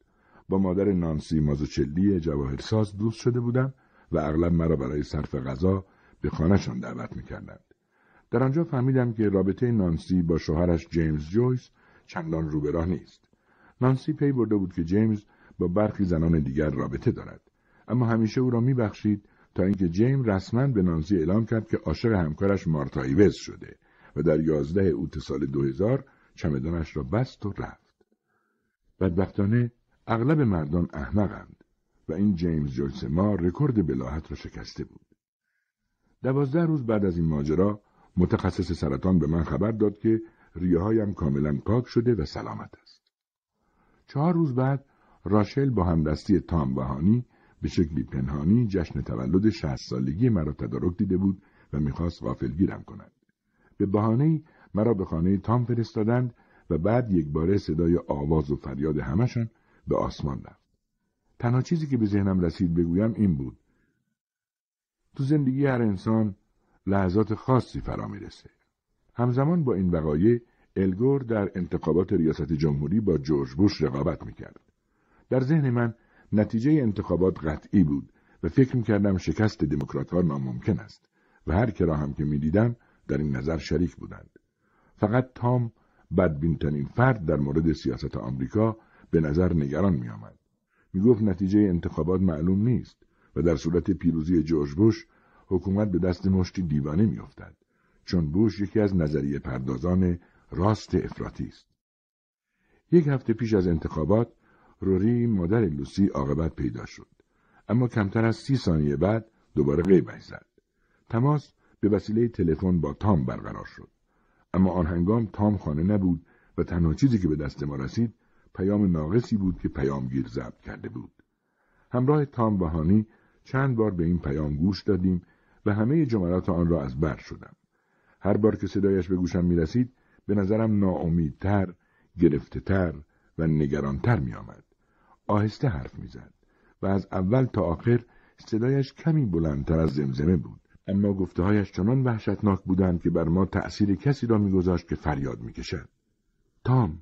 با مادر نانسی مازوچلی جواهرساز دوست شده بودم و اغلب مرا برای صرف غذا به خانهشان دعوت میکردند در آنجا فهمیدم که رابطه نانسی با شوهرش جیمز جویس چندان روبراه نیست نانسی پی برده بود که جیمز با برخی زنان دیگر رابطه دارد اما همیشه او را میبخشید تا اینکه جیم رسما به نانسی اعلام کرد که عاشق همکارش مارتا ایوز شده و در یازده اوت سال 2000 چمدانش را بست و رفت بدبختانه اغلب مردان احمقند و این جیمز جویس ما رکورد بلاحت را شکسته بود. دوازده روز بعد از این ماجرا متخصص سرطان به من خبر داد که ریه هایم کاملا پاک شده و سلامت است. چهار روز بعد راشل با همدستی تام بهانی به شکلی پنهانی جشن تولد شهست سالگی مرا تدارک دیده بود و میخواست گیرم کند. به بهانه مرا به خانه تام فرستادند و بعد یک باره صدای آواز و فریاد همشان به آسمان رفت. تنها چیزی که به ذهنم رسید بگویم این بود تو زندگی هر انسان لحظات خاصی فرا میرسه همزمان با این وقایع الگور در انتخابات ریاست جمهوری با جورج بوش رقابت میکرد در ذهن من نتیجه انتخابات قطعی بود و فکر میکردم شکست دموکرات ناممکن است و هر کرا هم که میدیدم در این نظر شریک بودند فقط تام بدبینترین فرد در مورد سیاست آمریکا به نظر نگران میآمد میگفت نتیجه انتخابات معلوم نیست و در صورت پیروزی جورج بوش حکومت به دست مشتی دیوانه میافتد چون بوش یکی از نظریه پردازان راست افراطی است یک هفته پیش از انتخابات روری مادر لوسی عاقبت پیدا شد اما کمتر از سی ثانیه بعد دوباره غیبش زد تماس به وسیله تلفن با تام برقرار شد اما آن هنگام تام خانه نبود و تنها چیزی که به دست ما رسید پیام ناقصی بود که پیامگیر ضبط کرده بود. همراه تام و هانی چند بار به این پیام گوش دادیم و همه جملات آن را از بر شدم. هر بار که صدایش به گوشم می رسید به نظرم ناامیدتر، گرفتهتر و نگرانتر می آمد. آهسته حرف می زد و از اول تا آخر صدایش کمی بلندتر از زمزمه بود. اما گفته هایش چنان وحشتناک بودند که بر ما تأثیر کسی را میگذاشت که فریاد میکشد. تام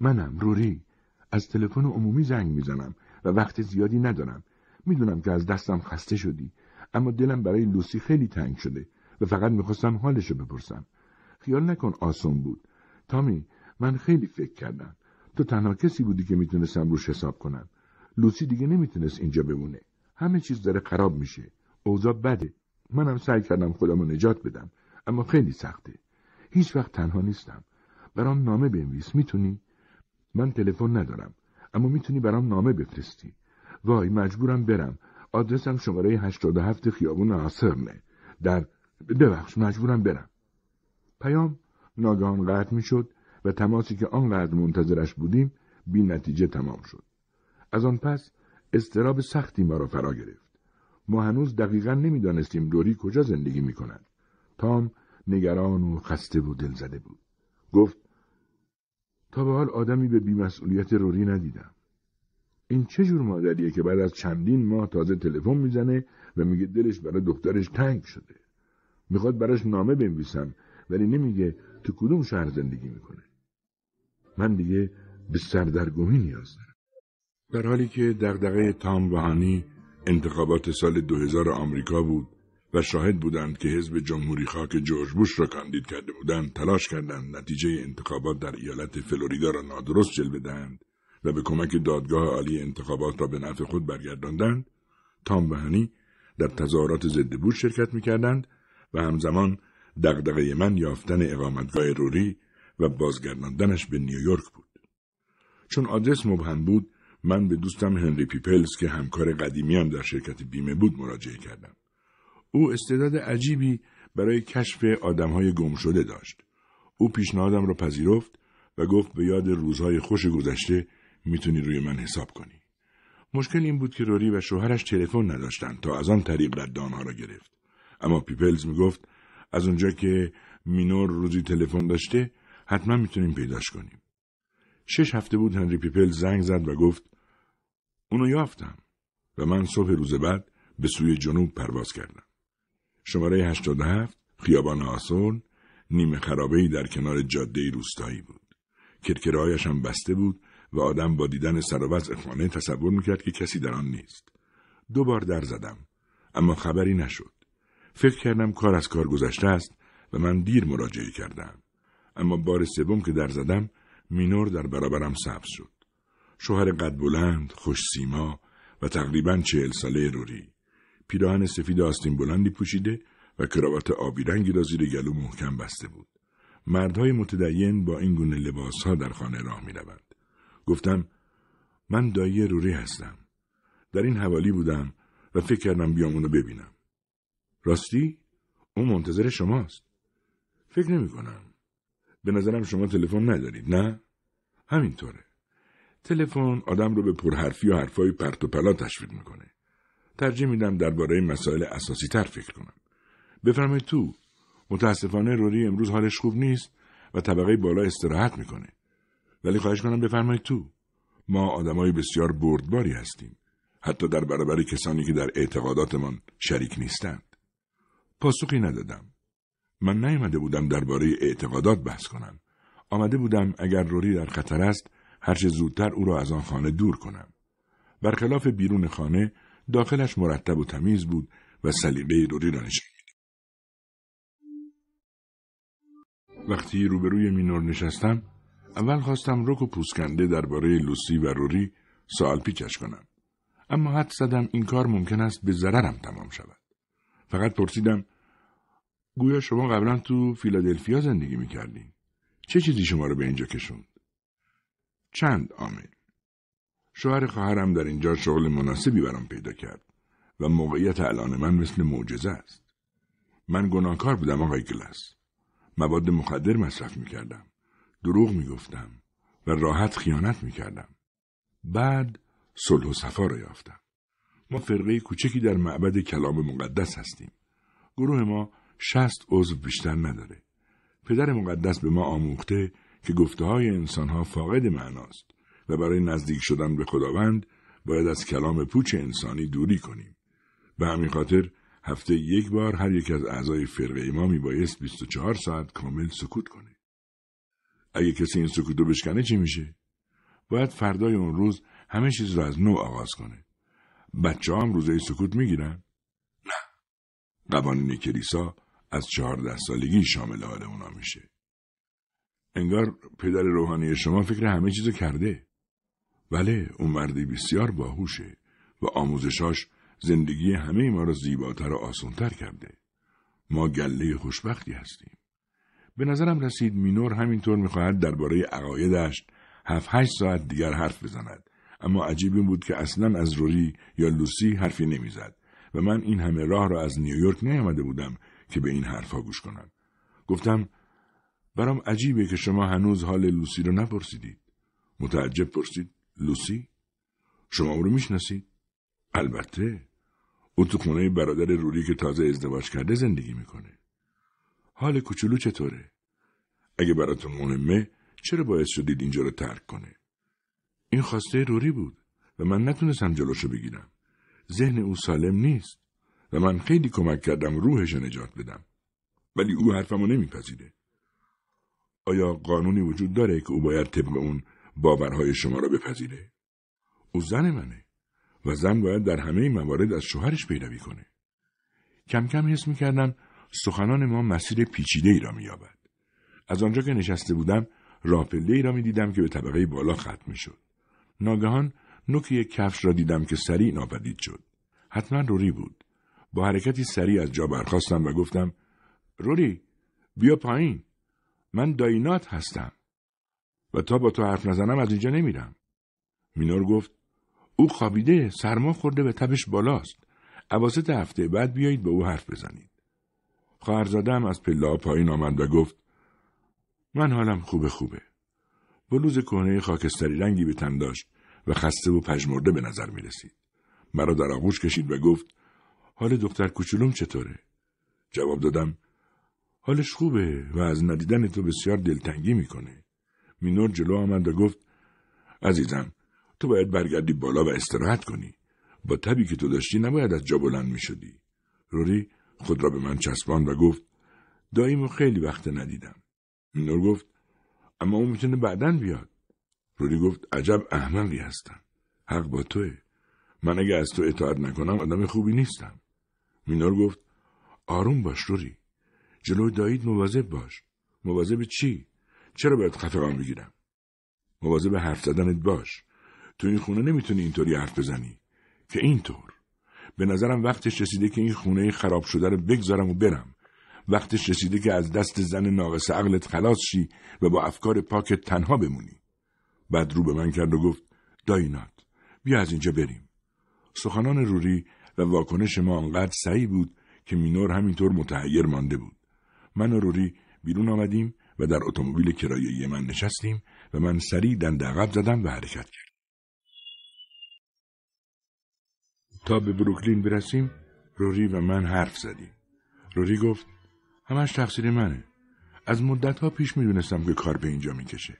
منم روری از تلفن عمومی زنگ میزنم و وقت زیادی ندارم میدونم که از دستم خسته شدی اما دلم برای لوسی خیلی تنگ شده و فقط میخواستم حالشو بپرسم خیال نکن آسون بود تامی من خیلی فکر کردم تو تنها کسی بودی که میتونستم روش حساب کنم لوسی دیگه نمیتونست اینجا بمونه همه چیز داره خراب میشه اوضاع بده منم سعی کردم خودم رو نجات بدم اما خیلی سخته هیچ وقت تنها نیستم برام نامه بنویس میتونی من تلفن ندارم اما میتونی برام نامه بفرستی وای مجبورم برم آدرسم شماره 87 خیابون آسرنه در ببخش مجبورم برم پیام ناگهان قطع میشد و تماسی که آنقدر منتظرش بودیم بی نتیجه تمام شد از آن پس استراب سختی ما را فرا گرفت ما هنوز دقیقا نمیدانستیم دوری کجا زندگی می کند تام نگران و خسته و دلزده بود گفت تا به حال آدمی به بیمسئولیت روری ندیدم. این چه جور مادریه که بعد از چندین ماه تازه تلفن میزنه و میگه دلش برای دخترش تنگ شده. میخواد براش نامه بنویسم ولی نمیگه تو کدوم شهر زندگی میکنه. من دیگه به سردرگمی نیاز دارم. در حالی که دغدغه تام و انتخابات سال 2000 آمریکا بود و شاهد بودند که حزب جمهوری خاک جورج بوش را کاندید کرده بودند تلاش کردند نتیجه انتخابات در ایالت فلوریدا را نادرست جلوه دهند و به کمک دادگاه عالی انتخابات را به نفع خود برگرداندند تام و هنی در تظاهرات ضد بوش شرکت میکردند و همزمان دغدغه من یافتن اقامتگاه روری و بازگرداندنش به نیویورک بود چون آدرس مبهم بود من به دوستم هنری پیپلز که همکار قدیمیم در شرکت بیمه بود مراجعه کردم او استعداد عجیبی برای کشف آدمهای گم شده داشت. او پیشنهادم را پذیرفت و گفت به یاد روزهای خوش گذشته میتونی روی من حساب کنی. مشکل این بود که روری و شوهرش تلفن نداشتند تا از آن طریق رد آنها را گرفت. اما پیپلز میگفت از اونجا که مینور روزی تلفن داشته حتما میتونیم پیداش کنیم. شش هفته بود هنری پیپل زنگ زد و گفت اونو یافتم و من صبح روز بعد به سوی جنوب پرواز کردم. شماره 87 خیابان آسون نیمه خرابه در کنار جاده روستایی بود. کرکرهایش هم بسته بود و آدم با دیدن سر و خانه تصور میکرد که کسی در آن نیست. دو بار در زدم اما خبری نشد. فکر کردم کار از کار گذشته است و من دیر مراجعه کردم. اما بار سوم که در زدم مینور در برابرم سبز شد. شوهر قد بلند، خوش سیما و تقریبا چهل ساله روری. پیراهن سفید آستین بلندی پوشیده و کراوات آبی رنگی را زیر گلو محکم بسته بود. مردهای متدین با این گونه لباس ها در خانه راه می روند. گفتم من دایی روری هستم. در این حوالی بودم و فکر کردم بیام اونو ببینم. راستی؟ اون منتظر شماست. فکر نمی کنم. به نظرم شما تلفن ندارید نه؟ همینطوره. تلفن آدم رو به پرحرفی و حرفای پرت و پلا تشویق میکنه. ترجیح میدم درباره مسائل اساسی تر فکر کنم. بفرمایید تو متاسفانه روری امروز حالش خوب نیست و طبقه بالا استراحت میکنه. ولی خواهش کنم بفرمایید تو ما آدمای بسیار بردباری هستیم. حتی در برابر کسانی که در اعتقاداتمان شریک نیستند. پاسخی ندادم. من نیامده بودم درباره اعتقادات بحث کنم. آمده بودم اگر روری در خطر است هرچه زودتر او را از آن خانه دور کنم. برخلاف بیرون خانه داخلش مرتب و تمیز بود و صلیبه دوری را نشکید. وقتی روبروی مینور نشستم اول خواستم رک و پوسکنده درباره لوسی و روری سوال پیچش کنم اما حد زدم این کار ممکن است به ضررم تمام شود فقط پرسیدم گویا شما قبلا تو فیلادلفیا زندگی میکردین چه چیزی شما رو به اینجا کشوند چند عامل شوهر خواهرم در اینجا شغل مناسبی برام پیدا کرد و موقعیت الان من مثل معجزه است من گناهکار بودم آقای گلس مواد مخدر مصرف میکردم دروغ میگفتم و راحت خیانت میکردم بعد صلح و صفا را یافتم ما فرقه کوچکی در معبد کلام مقدس هستیم گروه ما شست عضو بیشتر نداره پدر مقدس به ما آموخته که گفته های فاقد معناست و برای نزدیک شدن به خداوند باید از کلام پوچ انسانی دوری کنیم. به همین خاطر هفته یک بار هر یک از اعضای فرقه ما بایست 24 ساعت کامل سکوت کنه. اگه کسی این سکوت رو بشکنه چی میشه؟ باید فردای اون روز همه چیز رو از نو آغاز کنه. بچه هم روزه سکوت میگیرن؟ نه. قوانین کلیسا از چهارده سالگی شامل حال اونا میشه. انگار پدر روحانی شما فکر همه چیزو کرده. بله اون مردی بسیار باهوشه و آموزشاش زندگی همه ما را زیباتر و آسانتر کرده. ما گله خوشبختی هستیم. به نظرم رسید مینور همینطور میخواهد درباره عقایدش هفت هشت ساعت دیگر حرف بزند. اما عجیب این بود که اصلا از روری یا لوسی حرفی نمیزد و من این همه راه را از نیویورک نیامده بودم که به این حرفها گوش کنم. گفتم برام عجیبه که شما هنوز حال لوسی رو نپرسیدید. متعجب پرسید لوسی؟ شما او رو میشناسید؟ البته او تو خونه برادر روری که تازه ازدواج کرده زندگی میکنه حال کوچولو چطوره؟ اگه براتون مهمه چرا باعث شدید اینجا رو ترک کنه؟ این خواسته روری بود و من نتونستم جلوشو بگیرم ذهن او سالم نیست و من خیلی کمک کردم روحش نجات بدم ولی او حرفمو نمیپذیره آیا قانونی وجود داره که او باید طبق اون باورهای شما را بپذیره او زن منه و زن باید در همه موارد از شوهرش پیروی کنه کم کم حس کردم سخنان ما مسیر پیچیده ای را آبد از آنجا که نشسته بودم راپله ای را میدیدم که به طبقه بالا ختم شد ناگهان نوک یک کفش را دیدم که سریع ناپدید شد حتما روری بود با حرکتی سریع از جا برخواستم و گفتم روری بیا پایین من داینات هستم و تا با تو حرف نزنم از اینجا نمیرم. مینور گفت او خوابیده سرما خورده و تبش بالاست. عواسط هفته بعد بیایید به او حرف بزنید. هم از پله پایین آمد و گفت من حالم خوبه خوبه. بلوز کهنه خاکستری رنگی به تن داشت و خسته و پژمرده به نظر می رسید. مرا در آغوش کشید و گفت حال دختر کوچولوم چطوره؟ جواب دادم حالش خوبه و از ندیدن تو بسیار دلتنگی میکنه. مینور جلو آمد و گفت عزیزم تو باید برگردی بالا و استراحت کنی با تبی که تو داشتی نباید از جا بلند می شدی. روری خود را به من چسبان و گفت و خیلی وقت ندیدم. مینور گفت اما او میتونه بعدا بیاد. روری گفت عجب احمقی هستم. حق با توه. من اگه از تو اطاعت نکنم آدم خوبی نیستم. مینور گفت آروم باش روری. جلو دایید مواظب باش. مواظب چی؟ چرا باید خفقان بگیرم مواظب به حرف زدنت باش تو این خونه نمیتونی اینطوری حرف بزنی که اینطور به نظرم وقتش رسیده که این خونه خراب شده رو بگذارم و برم وقتش رسیده که از دست زن ناقص عقلت خلاص شی و با افکار پاکت تنها بمونی بعد رو به من کرد و گفت داینات بیا از اینجا بریم سخنان روری و واکنش ما انقدر سعی بود که مینور همینطور متحیر مانده بود من و روری بیرون آمدیم و در اتومبیل کرایه‌ای من نشستیم و من سریع دند عقب زدم و حرکت کرد. تا به بروکلین برسیم روری و من حرف زدیم. روری گفت همش تقصیر منه. از مدتها پیش میدونستم که کار به اینجا میکشه.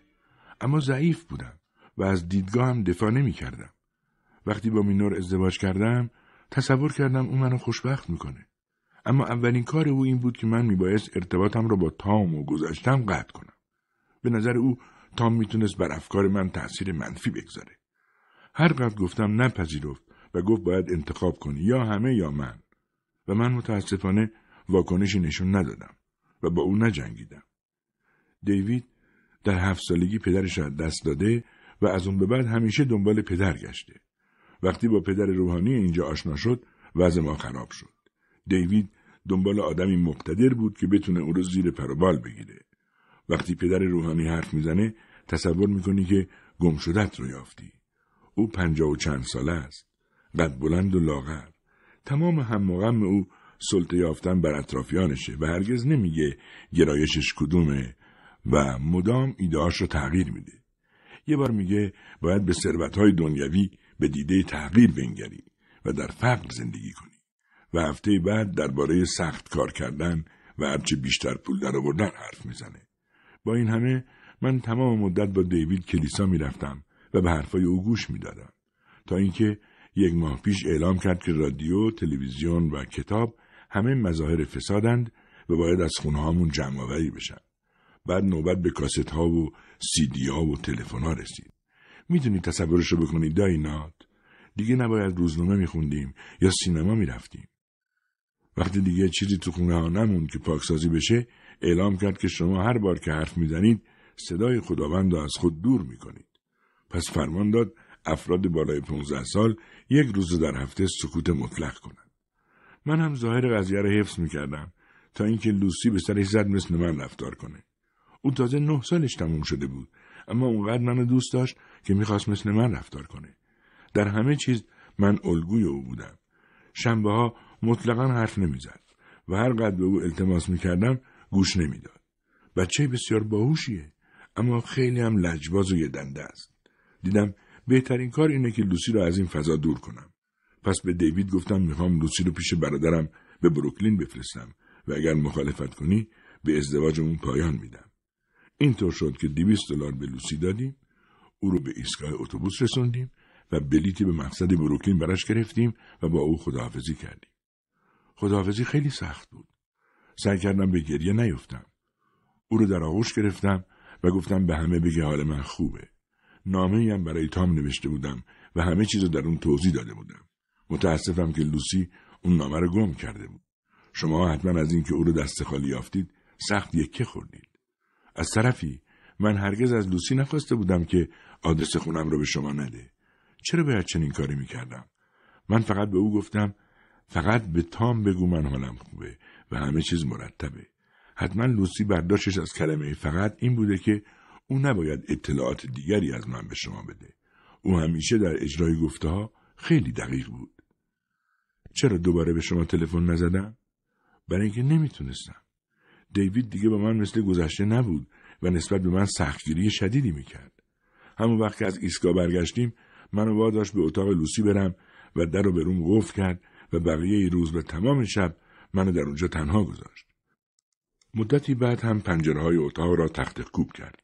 اما ضعیف بودم و از دیدگاه هم دفاع کردم. وقتی با مینور ازدواج کردم تصور کردم او منو خوشبخت میکنه. اما اولین کار او این بود که من میبایست ارتباطم را با تام و گذشتم قطع کنم به نظر او تام میتونست بر افکار من تأثیر منفی بگذاره هر هرقدر گفتم نپذیرفت و گفت باید انتخاب کنی یا همه یا من و من متاسفانه واکنشی نشون ندادم و با او نجنگیدم دیوید در هفت سالگی پدرش را دست داده و از اون به بعد همیشه دنبال پدر گشته وقتی با پدر روحانی اینجا آشنا شد وضع ما خراب شد دیوید دنبال آدمی مقتدر بود که بتونه او رو زیر پروبال بگیره. وقتی پدر روحانی حرف میزنه تصور میکنی که گمشدت رو یافتی. او پنجاه و چند ساله است. قد بلند و لاغر. تمام هم و او سلطه یافتن بر اطرافیانشه و هرگز نمیگه گرایشش کدومه و مدام ایدهاش رو تغییر میده. یه بار میگه باید به ثروتهای دنیوی به دیده تغییر بنگری و در فقر زندگی کنی. و هفته بعد درباره سخت کار کردن و هرچه بیشتر پول درآوردن حرف میزنه با این همه من تمام مدت با دیوید کلیسا میرفتم و به حرفای او گوش میدادم تا اینکه یک ماه پیش اعلام کرد که رادیو، تلویزیون و کتاب همه مظاهر فسادند و باید از خونه هامون جمع آوری بشن. بعد نوبت به کاست ها و سیدی ها و تلفن ها رسید. میتونید تصورش رو بکنید داینات دیگه نباید روزنامه میخوندیم یا سینما میرفتیم. وقتی دیگه چیزی تو خونه ها نموند که پاکسازی بشه اعلام کرد که شما هر بار که حرف میزنید صدای خداوند را از خود دور میکنید پس فرمان داد افراد بالای 15 سال یک روز در هفته سکوت مطلق کنند من هم ظاهر قضیه را حفظ میکردم تا اینکه لوسی به سرش زد مثل من رفتار کنه او تازه نه سالش تموم شده بود اما اونقدر منو دوست داشت که میخواست مثل من رفتار کنه در همه چیز من الگوی او بودم شنبه ها مطلقا حرف نمیزد و هر قدر به او التماس میکردم گوش نمیداد بچه بسیار باهوشیه اما خیلی هم لجباز و دنده است دیدم بهترین کار اینه که لوسی رو از این فضا دور کنم پس به دیوید گفتم میخوام لوسی رو پیش برادرم به بروکلین بفرستم و اگر مخالفت کنی به ازدواجمون پایان میدم اینطور شد که دویست دلار به لوسی دادیم او رو به ایستگاه اتوبوس رسوندیم و بلیتی به مقصد بروکلین براش گرفتیم و با او خداحافظی کردیم خداحافظی خیلی سخت بود. سعی کردم به گریه نیفتم. او رو در آغوش گرفتم و گفتم به همه بگه حال من خوبه. نامه هم برای تام نوشته بودم و همه چیز رو در اون توضیح داده بودم. متاسفم که لوسی اون نامه رو گم کرده بود. شما حتما از اینکه او رو دست خالی یافتید سخت یکه خوردید. از طرفی من هرگز از لوسی نخواسته بودم که آدرس خونم رو به شما نده. چرا باید چنین کاری میکردم؟ من فقط به او گفتم فقط به تام بگو من حالم خوبه و همه چیز مرتبه حتما لوسی برداشتش از کلمه فقط این بوده که او نباید اطلاعات دیگری از من به شما بده او همیشه در اجرای گفته ها خیلی دقیق بود چرا دوباره به شما تلفن نزدم برای اینکه نمیتونستم دیوید دیگه با من مثل گذشته نبود و نسبت به من سختگیری شدیدی میکرد همون وقت که از ایستگاه برگشتیم منو واداش به اتاق لوسی برم و در رو به روم کرد و بقیه روز به تمام شب منو در اونجا تنها گذاشت. مدتی بعد هم پنجره اتاق را تخت کوب کرد.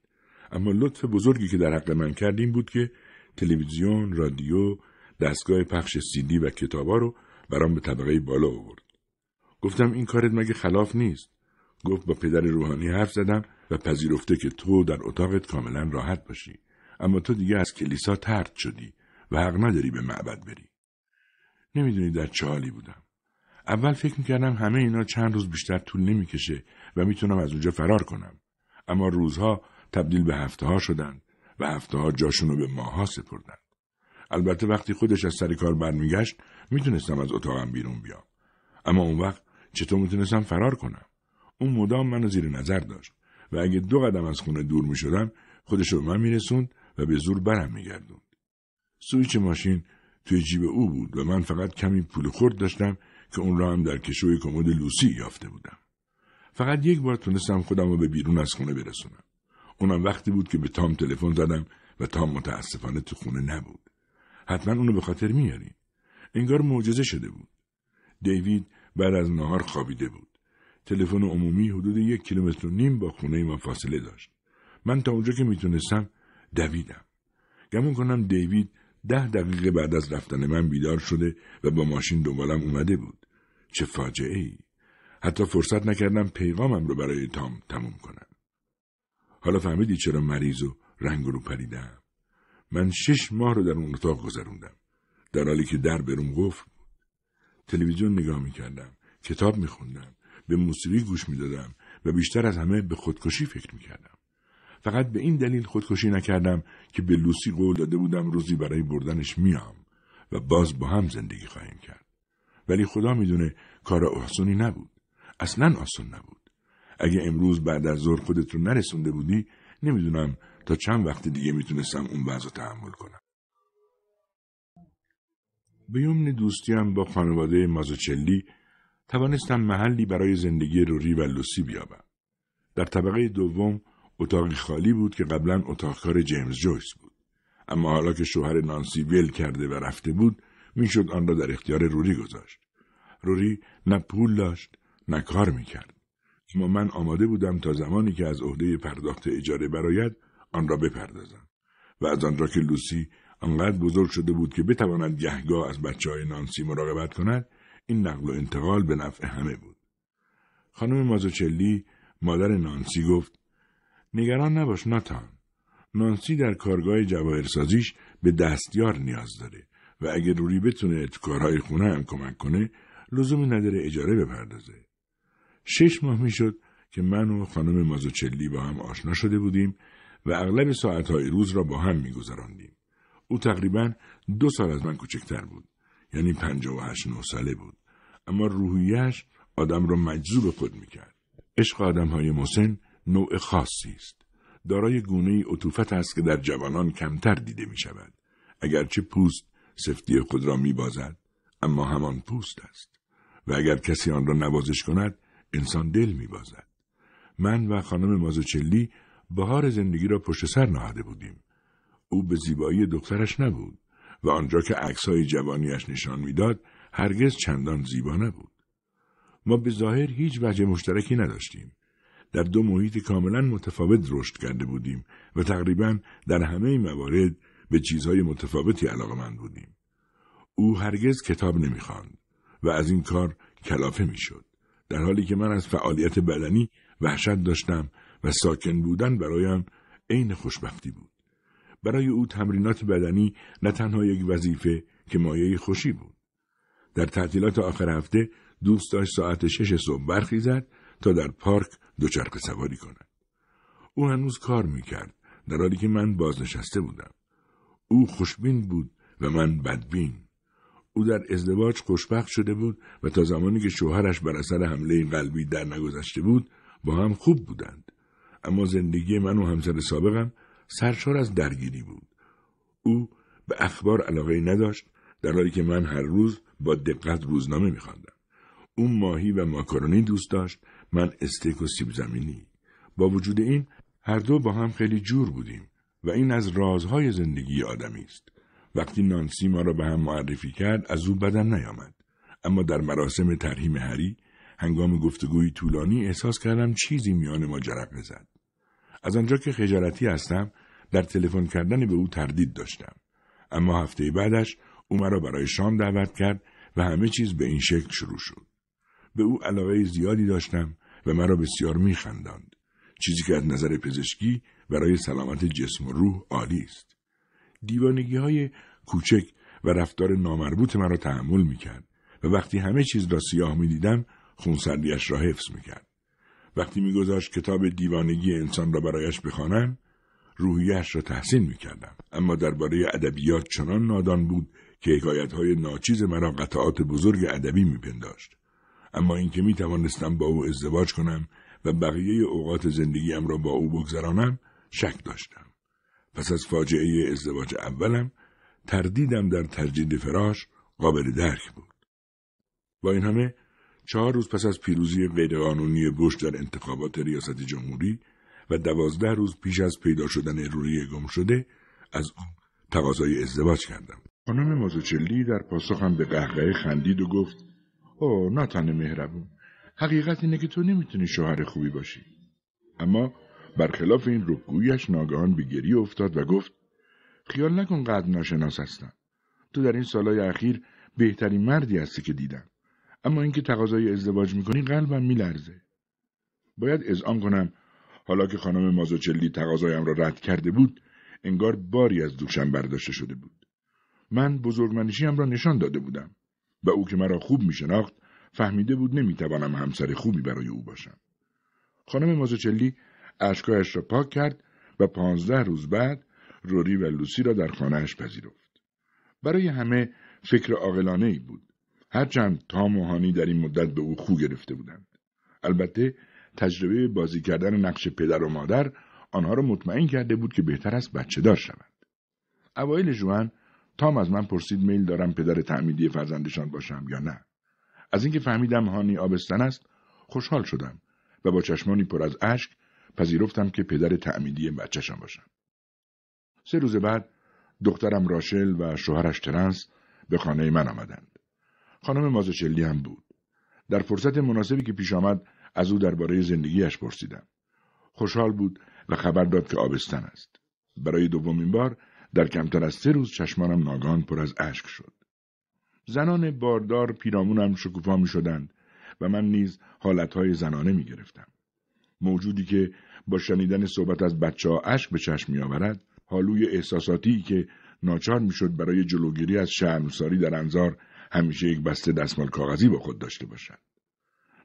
اما لطف بزرگی که در حق من کرد این بود که تلویزیون، رادیو، دستگاه پخش سیدی و کتابا رو برام به طبقه بالا آورد. گفتم این کارت مگه خلاف نیست. گفت با پدر روحانی حرف زدم و پذیرفته که تو در اتاقت کاملا راحت باشی. اما تو دیگه از کلیسا ترد شدی و حق نداری به معبد بری. نمیدونی در چه حالی بودم اول فکر میکردم همه اینا چند روز بیشتر طول نمیکشه و میتونم از اونجا فرار کنم اما روزها تبدیل به هفته ها شدند و هفته ها جاشونو به ماها سپردند البته وقتی خودش از سر کار برمیگشت میتونستم از اتاقم بیرون بیام اما اون وقت چطور میتونستم فرار کنم اون مدام منو زیر نظر داشت و اگه دو قدم از خونه دور میشدم خودش رو من میرسوند و به زور برم میگردوند سویچ ماشین توی جیب او بود و من فقط کمی پول خرد داشتم که اون را هم در کشوی کمد لوسی یافته بودم. فقط یک بار تونستم خودم رو به بیرون از خونه برسونم. اونم وقتی بود که به تام تلفن زدم و تام متاسفانه تو خونه نبود. حتما اونو به خاطر میاریم. انگار معجزه شده بود. دیوید بعد از نهار خوابیده بود. تلفن عمومی حدود یک کیلومتر و نیم با خونه ما فاصله داشت. من تا اونجا که میتونستم دویدم. گمون کنم دیوید ده دقیقه بعد از رفتن من بیدار شده و با ماشین دنبالم اومده بود. چه فاجعه ای. حتی فرصت نکردم پیغامم رو برای تام تموم کنم. حالا فهمیدی چرا مریض و رنگ رو پریدم. من شش ماه رو در اون اتاق گذروندم. در حالی که در بروم گفت. بود. تلویزیون نگاه میکردم. کتاب خوندم. به موسیقی گوش دادم. و بیشتر از همه به خودکشی فکر میکردم. فقط به این دلیل خودکشی نکردم که به لوسی قول داده بودم روزی برای بردنش میام و باز با هم زندگی خواهیم کرد. ولی خدا میدونه کار آسونی نبود. اصلا آسون نبود. اگه امروز بعد از ظهر خودت رو نرسونده بودی نمیدونم تا چند وقت دیگه میتونستم اون وضع تحمل کنم. به یمن دوستیم با خانواده مازوچلی توانستم محلی برای زندگی روری و لوسی بیابم. در طبقه دوم اتاق خالی بود که قبلا اتاقکار جیمز جویس بود اما حالا که شوهر نانسی ول کرده و رفته بود میشد آن را در اختیار روری گذاشت روری نه پول داشت نه کار میکرد اما من آماده بودم تا زمانی که از عهده پرداخت اجاره براید آن را بپردازم و از آنجا که لوسی آنقدر بزرگ شده بود که بتواند گهگاه از بچه های نانسی مراقبت کند این نقل و انتقال به نفع همه بود خانم مازوچلی مادر نانسی گفت نگران نباش ناتان. نانسی در کارگاه جواهرسازیش به دستیار نیاز داره و اگه روری بتونه تو کارهای خونه هم کمک کنه لزومی نداره اجاره بپردازه. شش ماه میشد که من و خانم مازوچلی با هم آشنا شده بودیم و اغلب ساعتهای روز را با هم میگذراندیم. او تقریبا دو سال از من کوچکتر بود یعنی پنجاه و هشت نو ساله بود اما روحیش آدم را مجذوب خود میکرد عشق آدم های نوع خاصی است. دارای گونه ای عطوفت است که در جوانان کمتر دیده می شود. اگرچه پوست سفتی خود را می بازد، اما همان پوست است. و اگر کسی آن را نوازش کند، انسان دل می بازد. من و خانم مازوچلی بهار زندگی را پشت سر نهاده بودیم. او به زیبایی دخترش نبود و آنجا که عکسهای جوانیش نشان میداد هرگز چندان زیبا نبود. ما به ظاهر هیچ وجه مشترکی نداشتیم. در دو محیط کاملا متفاوت رشد کرده بودیم و تقریبا در همه موارد به چیزهای متفاوتی علاقه من بودیم. او هرگز کتاب نمیخواند و از این کار کلافه میشد. در حالی که من از فعالیت بدنی وحشت داشتم و ساکن بودن برایم عین خوشبختی بود. برای او تمرینات بدنی نه تنها یک وظیفه که مایه خوشی بود. در تعطیلات آخر هفته دوست داشت ساعت شش صبح برخیزد تا در پارک دوچرخه سواری کند. او هنوز کار میکرد در حالی که من بازنشسته بودم. او خوشبین بود و من بدبین. او در ازدواج خوشبخت شده بود و تا زمانی که شوهرش بر اثر حمله قلبی در نگذشته بود با هم خوب بودند. اما زندگی من و همسر سابقم سرشار از درگیری بود. او به اخبار علاقه نداشت در حالی که من هر روز با دقت روزنامه میخواندم. اون ماهی و ماکارونی دوست داشت من استیک و سیب زمینی با وجود این هر دو با هم خیلی جور بودیم و این از رازهای زندگی آدمی است وقتی نانسی ما را به هم معرفی کرد از او بدن نیامد اما در مراسم ترهیم هری هنگام گفتگوی طولانی احساس کردم چیزی میان ما جرق زد از آنجا که خجالتی هستم در تلفن کردن به او تردید داشتم اما هفته بعدش او مرا برای شام دعوت کرد و همه چیز به این شکل شروع شد به او علاقه زیادی داشتم و مرا بسیار میخنداند چیزی که از نظر پزشکی برای سلامت جسم و روح عالی است دیوانگی های کوچک و رفتار نامربوط مرا تحمل میکرد و وقتی همه چیز را سیاه میدیدم خونسردیاش را حفظ میکرد وقتی میگذاشت کتاب دیوانگی انسان را برایش بخوانم روحیش را تحسین میکردم اما درباره ادبیات چنان نادان بود که های ناچیز مرا قطعات بزرگ ادبی میپنداشت اما اینکه می توانستم با او ازدواج کنم و بقیه اوقات زندگیم را با او بگذرانم شک داشتم. پس از فاجعه ازدواج اولم تردیدم در تجدید فراش قابل درک بود. با این همه چهار روز پس از پیروزی غیرقانونی بوش در انتخابات ریاست جمهوری و دوازده روز پیش از پیدا شدن روی گم شده از او تقاضای ازدواج کردم. خانم مازوچلی در پاسخم به قهقه خندید و گفت نه ناتان مهربون حقیقت اینه که تو نمیتونی شوهر خوبی باشی اما برخلاف این رکگویش ناگهان به گریه افتاد و گفت خیال نکن قد ناشناس هستم تو در این سالهای اخیر بهترین مردی هستی که دیدم اما اینکه تقاضای ازدواج میکنی قلبم میلرزه باید اذعان کنم حالا که خانم مازوچلی تقاضایم را رد کرده بود انگار باری از دوشم برداشته شده بود من بزرگمنشیام را نشان داده بودم و او که مرا خوب می شناخت فهمیده بود نمیتوانم همسر خوبی برای او باشم. خانم مازوچلی اشکایش را پاک کرد و پانزده روز بعد روری و لوسی را در خانهش پذیرفت. برای همه فکر عاقلانه ای بود. هرچند تام و هانی در این مدت به او خو گرفته بودند. البته تجربه بازی کردن نقش پدر و مادر آنها را مطمئن کرده بود که بهتر است بچه دار شوند. اوایل جوان تام از من پرسید میل دارم پدر تعمیدی فرزندشان باشم یا نه از اینکه فهمیدم هانی آبستن است خوشحال شدم و با چشمانی پر از اشک پذیرفتم که پدر تعمیدی بچهشان باشم سه روز بعد دخترم راشل و شوهرش ترنس به خانه من آمدند خانم مازوچلی هم بود در فرصت مناسبی که پیش آمد از او درباره زندگیش پرسیدم خوشحال بود و خبر داد که آبستن است برای دومین بار در کمتر از سه روز چشمانم ناگان پر از اشک شد. زنان باردار پیرامونم شکوفا می شدند و من نیز حالتهای زنانه می گرفتم. موجودی که با شنیدن صحبت از بچه ها عشق به چشم می آورد، حالوی احساساتی که ناچار می شد برای جلوگیری از شرمساری در انظار همیشه یک بسته دستمال کاغذی با خود داشته باشد.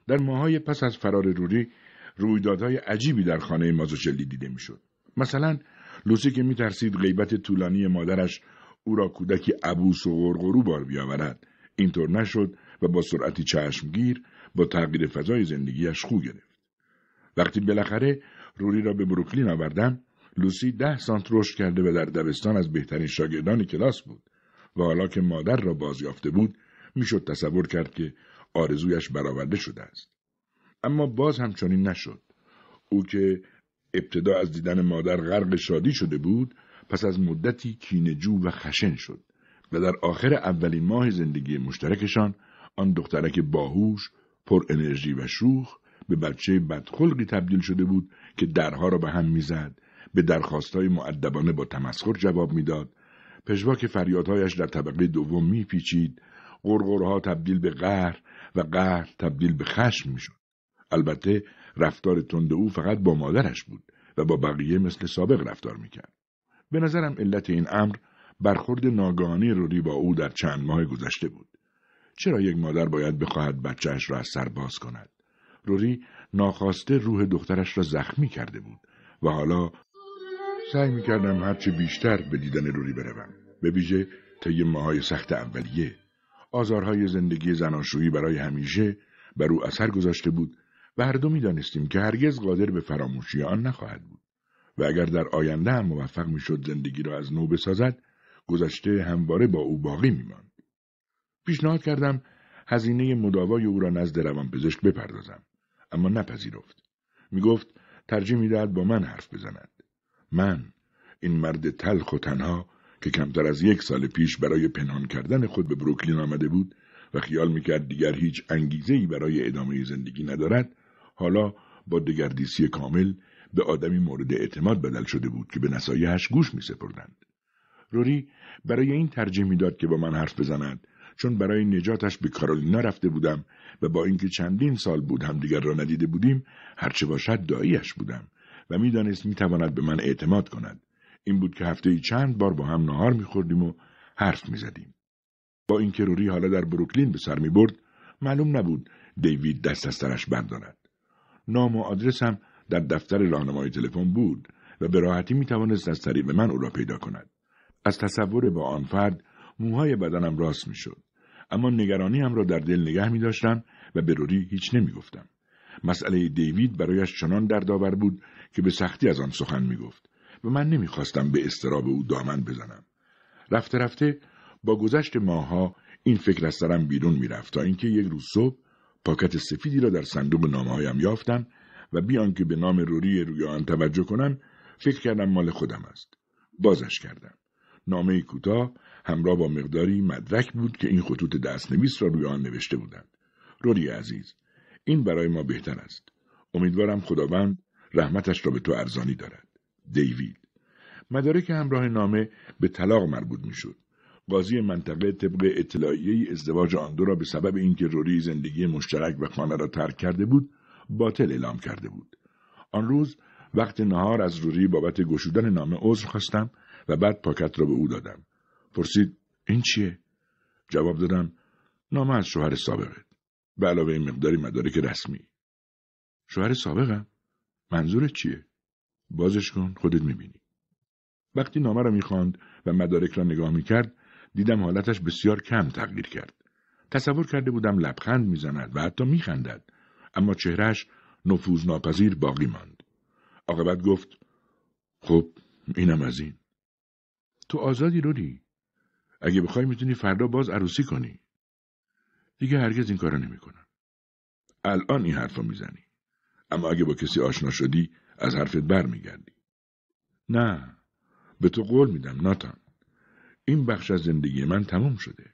در ماهای پس از فرار روری رویدادهای عجیبی در خانه مازوچلی دیده شد. مثلا لوسی که میترسید غیبت طولانی مادرش او را کودکی عبوس و غرغرو بار بیاورد اینطور نشد و با سرعتی چشمگیر با تغییر فضای زندگیش خو گرفت وقتی بالاخره روری را به بروکلین آوردم لوسی ده سانت رشد کرده و در دبستان از بهترین شاگردان کلاس بود و حالا که مادر را بازیافته بود میشد تصور کرد که آرزویش برآورده شده است اما باز همچنین نشد او که ابتدا از دیدن مادر غرق شادی شده بود پس از مدتی کینجو و خشن شد و در آخر اولین ماه زندگی مشترکشان آن دخترک باهوش پر انرژی و شوخ به بچه بدخلقی تبدیل شده بود که درها را به هم میزد به درخواستهای معدبانه با تمسخر جواب میداد پژواک فریادهایش در طبقه دوم میپیچید غرغرها تبدیل به قهر و قهر تبدیل به خشم میشد البته رفتار تند او فقط با مادرش بود و با بقیه مثل سابق رفتار میکرد. به نظرم علت این امر برخورد ناگانی روری با او در چند ماه گذشته بود. چرا یک مادر باید بخواهد بچهش را از سر باز کند؟ روری ناخواسته روح دخترش را زخمی کرده بود و حالا سعی میکردم هرچه بیشتر به دیدن روری بروم به ویژه طی ماهای سخت اولیه آزارهای زندگی زناشویی برای همیشه بر او اثر گذاشته بود و هر دو میدانستیم که هرگز قادر به فراموشی آن نخواهد بود و اگر در آینده هم موفق میشد زندگی را از نو بسازد گذشته همواره با او باقی میماند پیشنهاد کردم هزینه مداوای او را نزد روانپزشک بپردازم اما نپذیرفت میگفت ترجیح میدهد با من حرف بزند من این مرد تلخ و تنها که کمتر از یک سال پیش برای پنهان کردن خود به بروکلین آمده بود و خیال میکرد دیگر هیچ انگیزه ای برای ادامه زندگی ندارد حالا با دگردیسی کامل به آدمی مورد اعتماد بدل شده بود که به نصایحش گوش می سپردند. روری برای این ترجیح میداد که با من حرف بزند چون برای نجاتش به کارولینا رفته بودم و با اینکه چندین سال بود همدیگر را ندیده بودیم هرچه باشد داییش بودم و میدانست میتواند به من اعتماد کند این بود که هفته چند بار با هم نهار میخوردیم و حرف میزدیم با اینکه روری حالا در بروکلین به سر میبرد معلوم نبود دیوید دست از سرش بردارد نام و آدرسم در دفتر راهنمای تلفن بود و به راحتی می توانست از طریق من او را پیدا کند. از تصور با آن فرد موهای بدنم راست می شد. اما نگرانی هم را در دل نگه می داشتم و به روری هیچ نمی گفتم. مسئله دیوید برایش چنان دردآور بود که به سختی از آن سخن می گفت و من خواستم به استراب او دامن بزنم. رفته رفته با گذشت ماها این فکر از سرم بیرون میرفت تا اینکه یک روز صبح پاکت سفیدی را در صندوق هایم یافتم و بیان که به نام روری روی آن توجه کنم فکر کردم مال خودم است بازش کردم نامه کوتاه همراه با مقداری مدرک بود که این خطوط دستنویس را روی آن نوشته بودند روری عزیز این برای ما بهتر است امیدوارم خداوند رحمتش را به تو ارزانی دارد دیوید مدارک همراه نامه به طلاق مربوط میشد قاضی منطقه طبق اطلاعیه ازدواج آن دو را به سبب اینکه روری زندگی مشترک و خانه را ترک کرده بود باطل اعلام کرده بود آن روز وقت نهار از روری بابت گشودن نامه عذر خواستم و بعد پاکت را به او دادم پرسید این چیه جواب دادم نامه از شوهر سابقه به علاوه مقداری مدارک رسمی شوهر سابقم منظورت چیه بازش کن خودت میبینی وقتی نامه را میخواند و مدارک را نگاه میکرد دیدم حالتش بسیار کم تغییر کرد. تصور کرده بودم لبخند میزند و حتی میخندد اما چهرهش نفوذناپذیر باقی ماند. عاقبت گفت خب اینم از این. تو آزادی روری اگه بخوای میتونی فردا باز عروسی کنی. دیگه هرگز این کارو نمیکنم. الان این حرفو میزنی. اما اگه با کسی آشنا شدی از حرفت بر برمیگردی. نه به تو قول میدم ناتان این بخش از زندگی من تمام شده.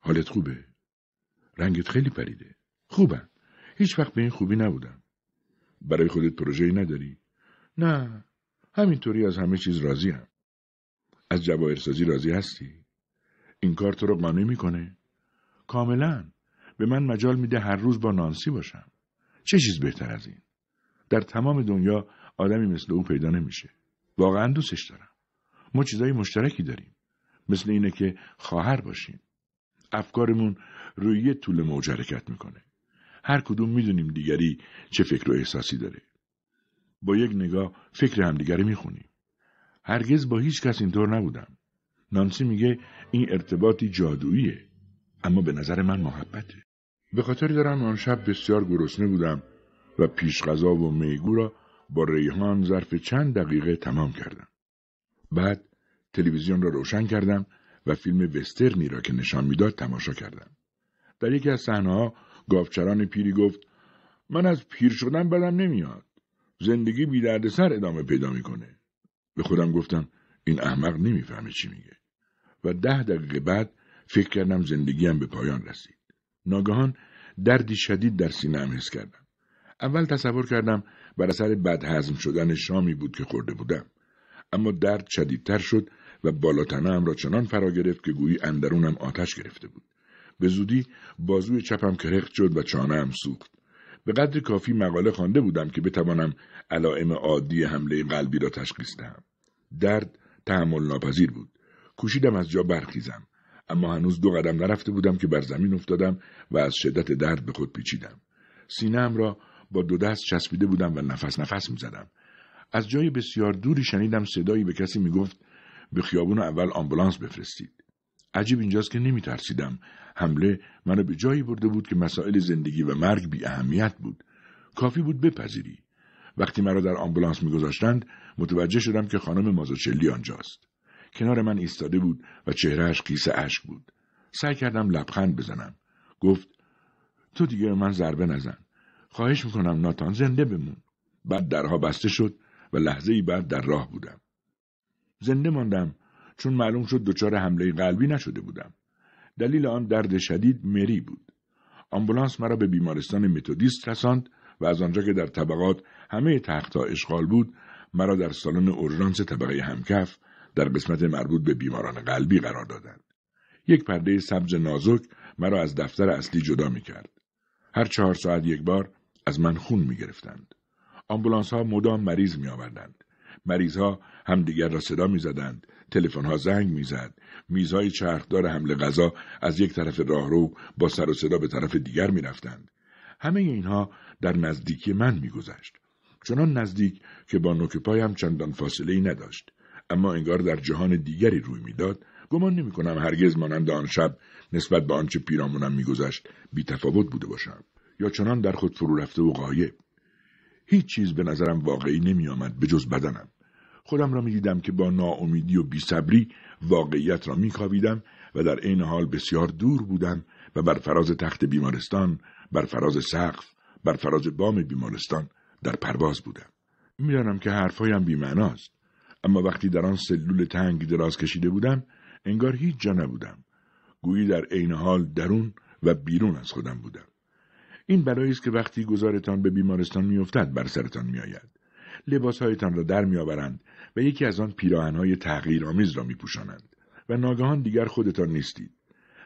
حالت خوبه؟ رنگت خیلی پریده. خوبم. هیچ وقت به این خوبی نبودم. برای خودت ای نداری؟ نه. همینطوری از همه چیز راضی هم. از جواهرسازی راضی هستی؟ این کار تو رو قانع میکنه؟ کاملا. به من مجال میده هر روز با نانسی باشم. چه چیز بهتر از این؟ در تمام دنیا آدمی مثل او پیدا نمیشه. واقعا دوستش دارم. ما چیزای مشترکی داریم. مثل اینه که خواهر باشیم افکارمون روی یه طول موج حرکت میکنه هر کدوم میدونیم دیگری چه فکر و احساسی داره با یک نگاه فکر همدیگره میخونیم هرگز با هیچ کس اینطور نبودم نانسی میگه این ارتباطی جادوییه اما به نظر من محبته به خاطر دارم آن شب بسیار گرسنه بودم و پیش غذا و میگو را با ریحان ظرف چند دقیقه تمام کردم بعد تلویزیون را روشن کردم و فیلم وسترنی را که نشان میداد تماشا کردم. در یکی از ها گاوچران پیری گفت من از پیر شدن بدم نمیاد. زندگی بی سر ادامه پیدا میکنه. به خودم گفتم این احمق نمیفهمه چی میگه. و ده دقیقه بعد فکر کردم زندگیم به پایان رسید. ناگهان دردی شدید در سینه‌ام حس کردم. اول تصور کردم بر اثر بدهضم شدن شامی بود که خورده بودم. اما درد شدیدتر شد و هم را چنان فرا گرفت که گویی اندرونم آتش گرفته بود. به زودی بازوی چپم کرخت شد و هم سوخت. به قدر کافی مقاله خوانده بودم که بتوانم علائم عادی حمله قلبی را تشخیص دهم. درد تحمل ناپذیر بود. کوشیدم از جا برخیزم. اما هنوز دو قدم نرفته بودم که بر زمین افتادم و از شدت درد به خود پیچیدم. سینم را با دو دست چسبیده بودم و نفس نفس میزدم. از جای بسیار دوری شنیدم صدایی به کسی میگفت به خیابون اول آمبولانس بفرستید. عجیب اینجاست که نمی ترسیدم. حمله منو به جایی برده بود که مسائل زندگی و مرگ بی اهمیت بود. کافی بود بپذیری. وقتی مرا در آمبولانس میگذاشتند متوجه شدم که خانم مازوچلی آنجاست. کنار من ایستاده بود و چهرهش کیسه اشک بود. سعی کردم لبخند بزنم. گفت تو دیگه من ضربه نزن. خواهش میکنم ناتان زنده بمون. بعد درها بسته شد و لحظه ای بعد در راه بودم. زنده ماندم چون معلوم شد دچار حمله قلبی نشده بودم. دلیل آن درد شدید مری بود. آمبولانس مرا به بیمارستان متودیست رساند و از آنجا که در طبقات همه تختها اشغال بود مرا در سالن اورژانس طبقه همکف در قسمت مربوط به بیماران قلبی قرار دادند. یک پرده سبز نازک مرا از دفتر اصلی جدا می کرد. هر چهار ساعت یک بار از من خون می گرفتند. آمبولانس ها مدام مریض می آوردند. مریض ها همدیگر را صدا میزدند تلفن ها زنگ میزد میزهای چرخدار حمل غذا از یک طرف راهرو با سر و صدا به طرف دیگر میرفتند همه اینها در نزدیکی من میگذشت چنان نزدیک که با نوک پایم چندان فاصله ای نداشت اما انگار در جهان دیگری روی میداد گمان نمی کنم هرگز مانند آن شب نسبت به آنچه پیرامونم میگذشت بی تفاوت بوده باشم یا چنان در خود فرو رفته و غایب هیچ چیز به نظرم واقعی نمی آمد به جز بدنم خودم را میدیدم که با ناامیدی و بیصبری واقعیت را میکاویدم و در عین حال بسیار دور بودم و بر فراز تخت بیمارستان بر فراز سقف بر فراز بام بیمارستان در پرواز بودم میدانم که حرفهایم بیمعناست اما وقتی در آن سلول تنگ دراز کشیده بودم انگار هیچ جا نبودم گویی در عین حال درون و بیرون از خودم بودم این بلایی است که وقتی گذارتان به بیمارستان میافتد بر سرتان میآید لباسهایتان را در میآورند و یکی از آن تغییر تغییرآمیز را میپوشانند و ناگهان دیگر خودتان نیستید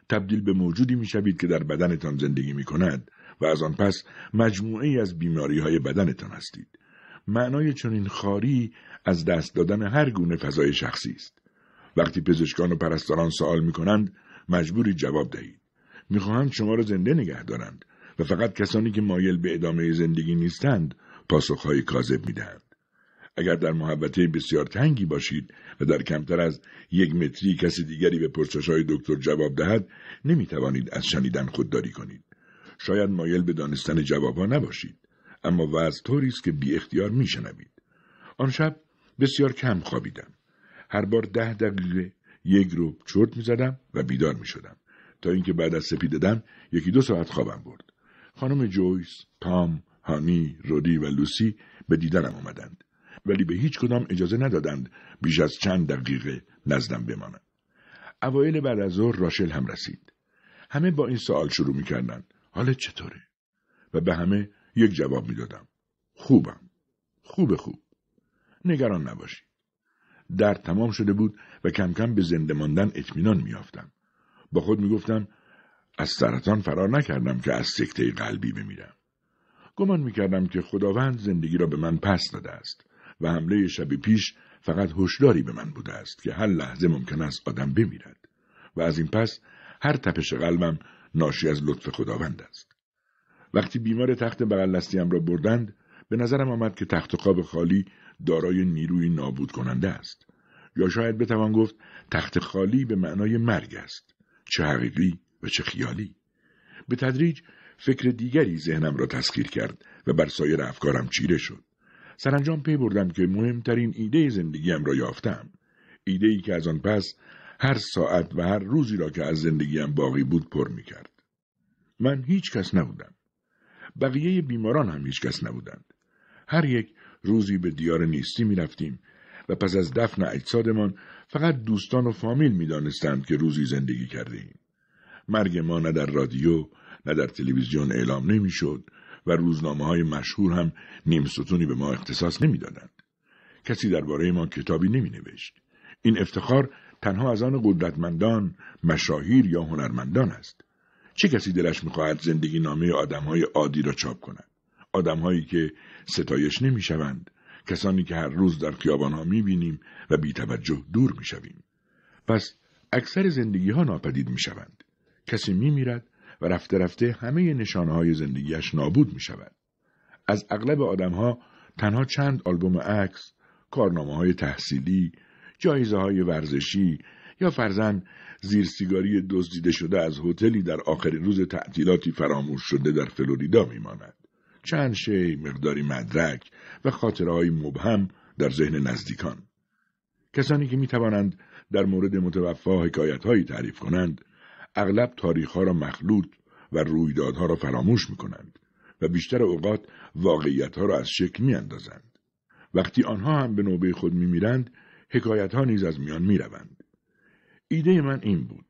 تبدیل به موجودی میشوید که در بدنتان زندگی میکند و از آن پس مجموعه از های بدنتان هستید معنای چنین خاری از دست دادن هر گونه فضای شخصی است وقتی پزشکان و پرستاران سوال کنند مجبوری جواب دهید میخواهند شما را زنده نگه دارند و فقط کسانی که مایل به ادامه زندگی نیستند پاسخهای کاذب میدهند اگر در محبته بسیار تنگی باشید و در کمتر از یک متری کسی دیگری به پرسشهای دکتر جواب دهد نمی از شنیدن خودداری کنید شاید مایل به دانستن جوابها نباشید اما وضع طوری است که بی اختیار می آن شب بسیار کم خوابیدم هر بار ده دقیقه یک رو چرت می زدم و بیدار می شدم تا اینکه بعد از سپیددم یکی دو ساعت خوابم برد خانم جویس تام هانی، رودی و لوسی به دیدنم آمدند ولی به هیچ کدام اجازه ندادند بیش از چند دقیقه نزدم بمانند. اوایل بعد از ظهر راشل هم رسید. همه با این سوال شروع میکردند حالا چطوره؟ و به همه یک جواب دادم. خوبم. خوب خوب. نگران نباشی. در تمام شده بود و کم کم به زنده ماندن اطمینان میافتم. با خود میگفتم از سرطان فرار نکردم که از سکته قلبی بمیرم. گمان میکردم که خداوند زندگی را به من پس داده است و حمله شب پیش فقط هشداری به من بوده است که هر لحظه ممکن است آدم بمیرد و از این پس هر تپش قلبم ناشی از لطف خداوند است. وقتی بیمار تخت بغلستیم را بردند به نظرم آمد که تخت خواب خالی دارای نیروی نابود کننده است. یا شاید بتوان گفت تخت خالی به معنای مرگ است. چه حقیقی و چه خیالی. به تدریج فکر دیگری ذهنم را تسخیر کرد و بر سایر افکارم چیره شد. سرانجام پی بردم که مهمترین ایده زندگیم را یافتم. ایده ای که از آن پس هر ساعت و هر روزی را که از زندگیم باقی بود پر می کرد. من هیچ کس نبودم. بقیه بیماران هم هیچ کس نبودند. هر یک روزی به دیار نیستی می رفتیم و پس از دفن اجسادمان فقط دوستان و فامیل می دانستند که روزی زندگی کرده ایم. مرگ ما نه در رادیو نه در تلویزیون اعلام نمیشد و روزنامه های مشهور هم نیم ستونی به ما اختصاص نمیدادند. کسی درباره ما کتابی نمی نوشت. این افتخار تنها از آن قدرتمندان، مشاهیر یا هنرمندان است. چه کسی دلش میخواهد زندگی نامه آدم های عادی را چاپ کند؟ هایی که ستایش شوند کسانی که هر روز در خیابان ها بینیم و بی توجه دور شویم. پس اکثر زندگی ها ناپدید شوند. کسی میرد؟ و رفته رفته همه های زندگیش نابود می شود. از اغلب ها تنها چند آلبوم عکس، کارنامه های تحصیلی، جایزه های ورزشی یا فرزن زیر سیگاری دزدیده شده از هتلی در آخرین روز تعطیلاتی فراموش شده در فلوریدا میماند. چند شی مقداری مدرک و های مبهم در ذهن نزدیکان. کسانی که می توانند در مورد متوفا حکایت هایی تعریف کنند اغلب تاریخها را مخلوط و رویدادها را فراموش می کنند و بیشتر اوقات واقعیتها را از شکل می اندازند. وقتی آنها هم به نوبه خود می میرند، حکایتها نیز از میان می روند. ایده من این بود.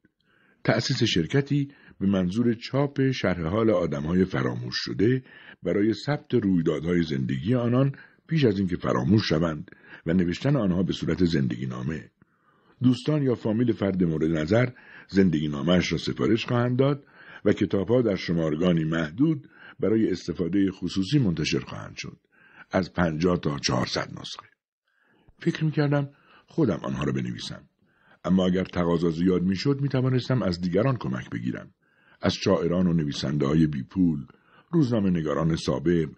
تأسیس شرکتی به منظور چاپ شرح حال آدمهای فراموش شده برای ثبت رویدادهای زندگی آنان پیش از اینکه فراموش شوند و نوشتن آنها به صورت زندگی نامه دوستان یا فامیل فرد مورد نظر زندگی نامش را سفارش خواهند داد و ها در شمارگانی محدود برای استفاده خصوصی منتشر خواهند شد از 50 تا 400 نسخه فکر می کردم خودم آنها را بنویسم اما اگر تقاضا زیاد می شد می توانستم از دیگران کمک بگیرم از شاعران و نویسنده های بی پول روزنامه نگاران سابق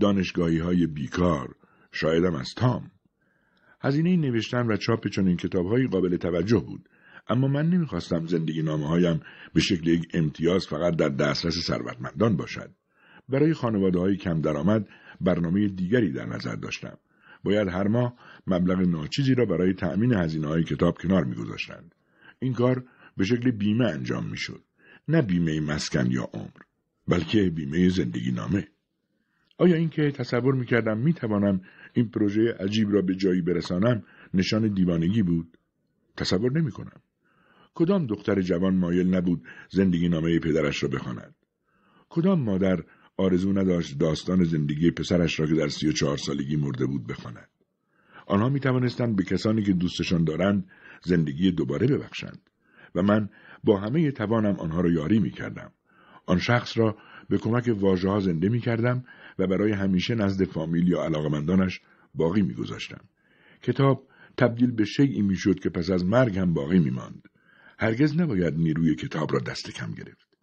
دانشگاهی های بیکار شایدم از تام هزینه نوشتن و چاپ چنین کتابهایی قابل توجه بود اما من نمیخواستم زندگی نامه هایم به شکل یک امتیاز فقط در دسترس ثروتمندان باشد برای خانواده های کم درآمد برنامه دیگری در نظر داشتم باید هر ماه مبلغ ناچیزی را برای تأمین هزینه های کتاب کنار میگذاشتند این کار به شکل بیمه انجام میشد نه بیمه مسکن یا عمر بلکه بیمه زندگی نامه آیا اینکه تصور میکردم میتوانم این پروژه عجیب را به جایی برسانم نشان دیوانگی بود تصور نمی کنم. کدام دختر جوان مایل نبود زندگی نامه پدرش را بخواند کدام مادر آرزو نداشت داستان زندگی پسرش را که در سی و چهار سالگی مرده بود بخواند آنها می توانستند به کسانی که دوستشان دارند زندگی دوباره ببخشند و من با همه توانم آنها را یاری می کردم. آن شخص را به کمک واجه ها زنده می کردم و برای همیشه نزد فامیل یا علاقمندانش باقی می گذاشتم. کتاب تبدیل به شیعی می شد که پس از مرگ هم باقی می ماند. هرگز نباید نیروی کتاب را دست کم گرفت.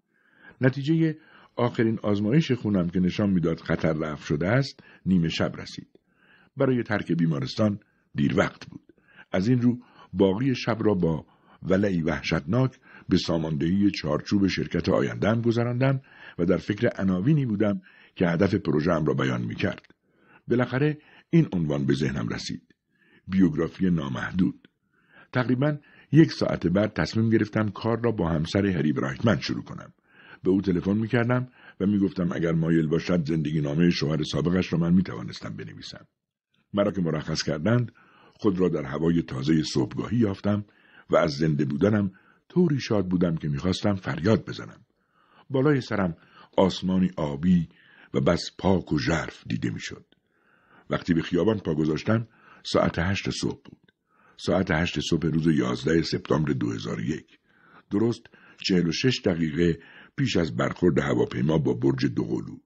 نتیجه آخرین آزمایش خونم که نشان میداد خطر رفت شده است نیمه شب رسید. برای ترک بیمارستان دیر وقت بود. از این رو باقی شب را با ولعی وحشتناک به ساماندهی چارچوب شرکت آیندم گذراندم و در فکر عناوینی بودم که هدف پروژهام را بیان می کرد. بالاخره این عنوان به ذهنم رسید. بیوگرافی نامحدود. تقریبا یک ساعت بعد تصمیم گرفتم کار را با همسر هری برایتمن شروع کنم. به او تلفن می کردم و می گفتم اگر مایل باشد زندگی نامه شوهر سابقش را من می توانستم بنویسم. مرا که مرخص کردند خود را در هوای تازه صبحگاهی یافتم و از زنده بودنم طوری شاد بودم که میخواستم فریاد بزنم. بالای سرم آسمانی آبی و بس پاک و ژرف دیده میشد. وقتی به خیابان پا گذاشتم ساعت هشت صبح بود. ساعت هشت صبح روز یازده سپتامبر 2001 درست شش دقیقه پیش از برخورد هواپیما با برج دوقلو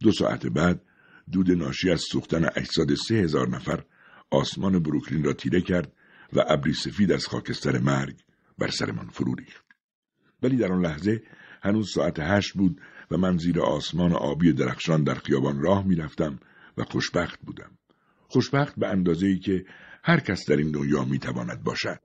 دو ساعت بعد دود ناشی از سوختن اجساد سه هزار نفر آسمان بروکلین را تیره کرد و ابری سفید از خاکستر مرگ بر سرمان فرو ریخت ولی در آن لحظه هنوز ساعت هشت بود و من زیر آسمان آبی درخشان در خیابان راه میرفتم و خوشبخت بودم. خوشبخت به اندازه ای که هر کس در این دنیا میتواند باشد.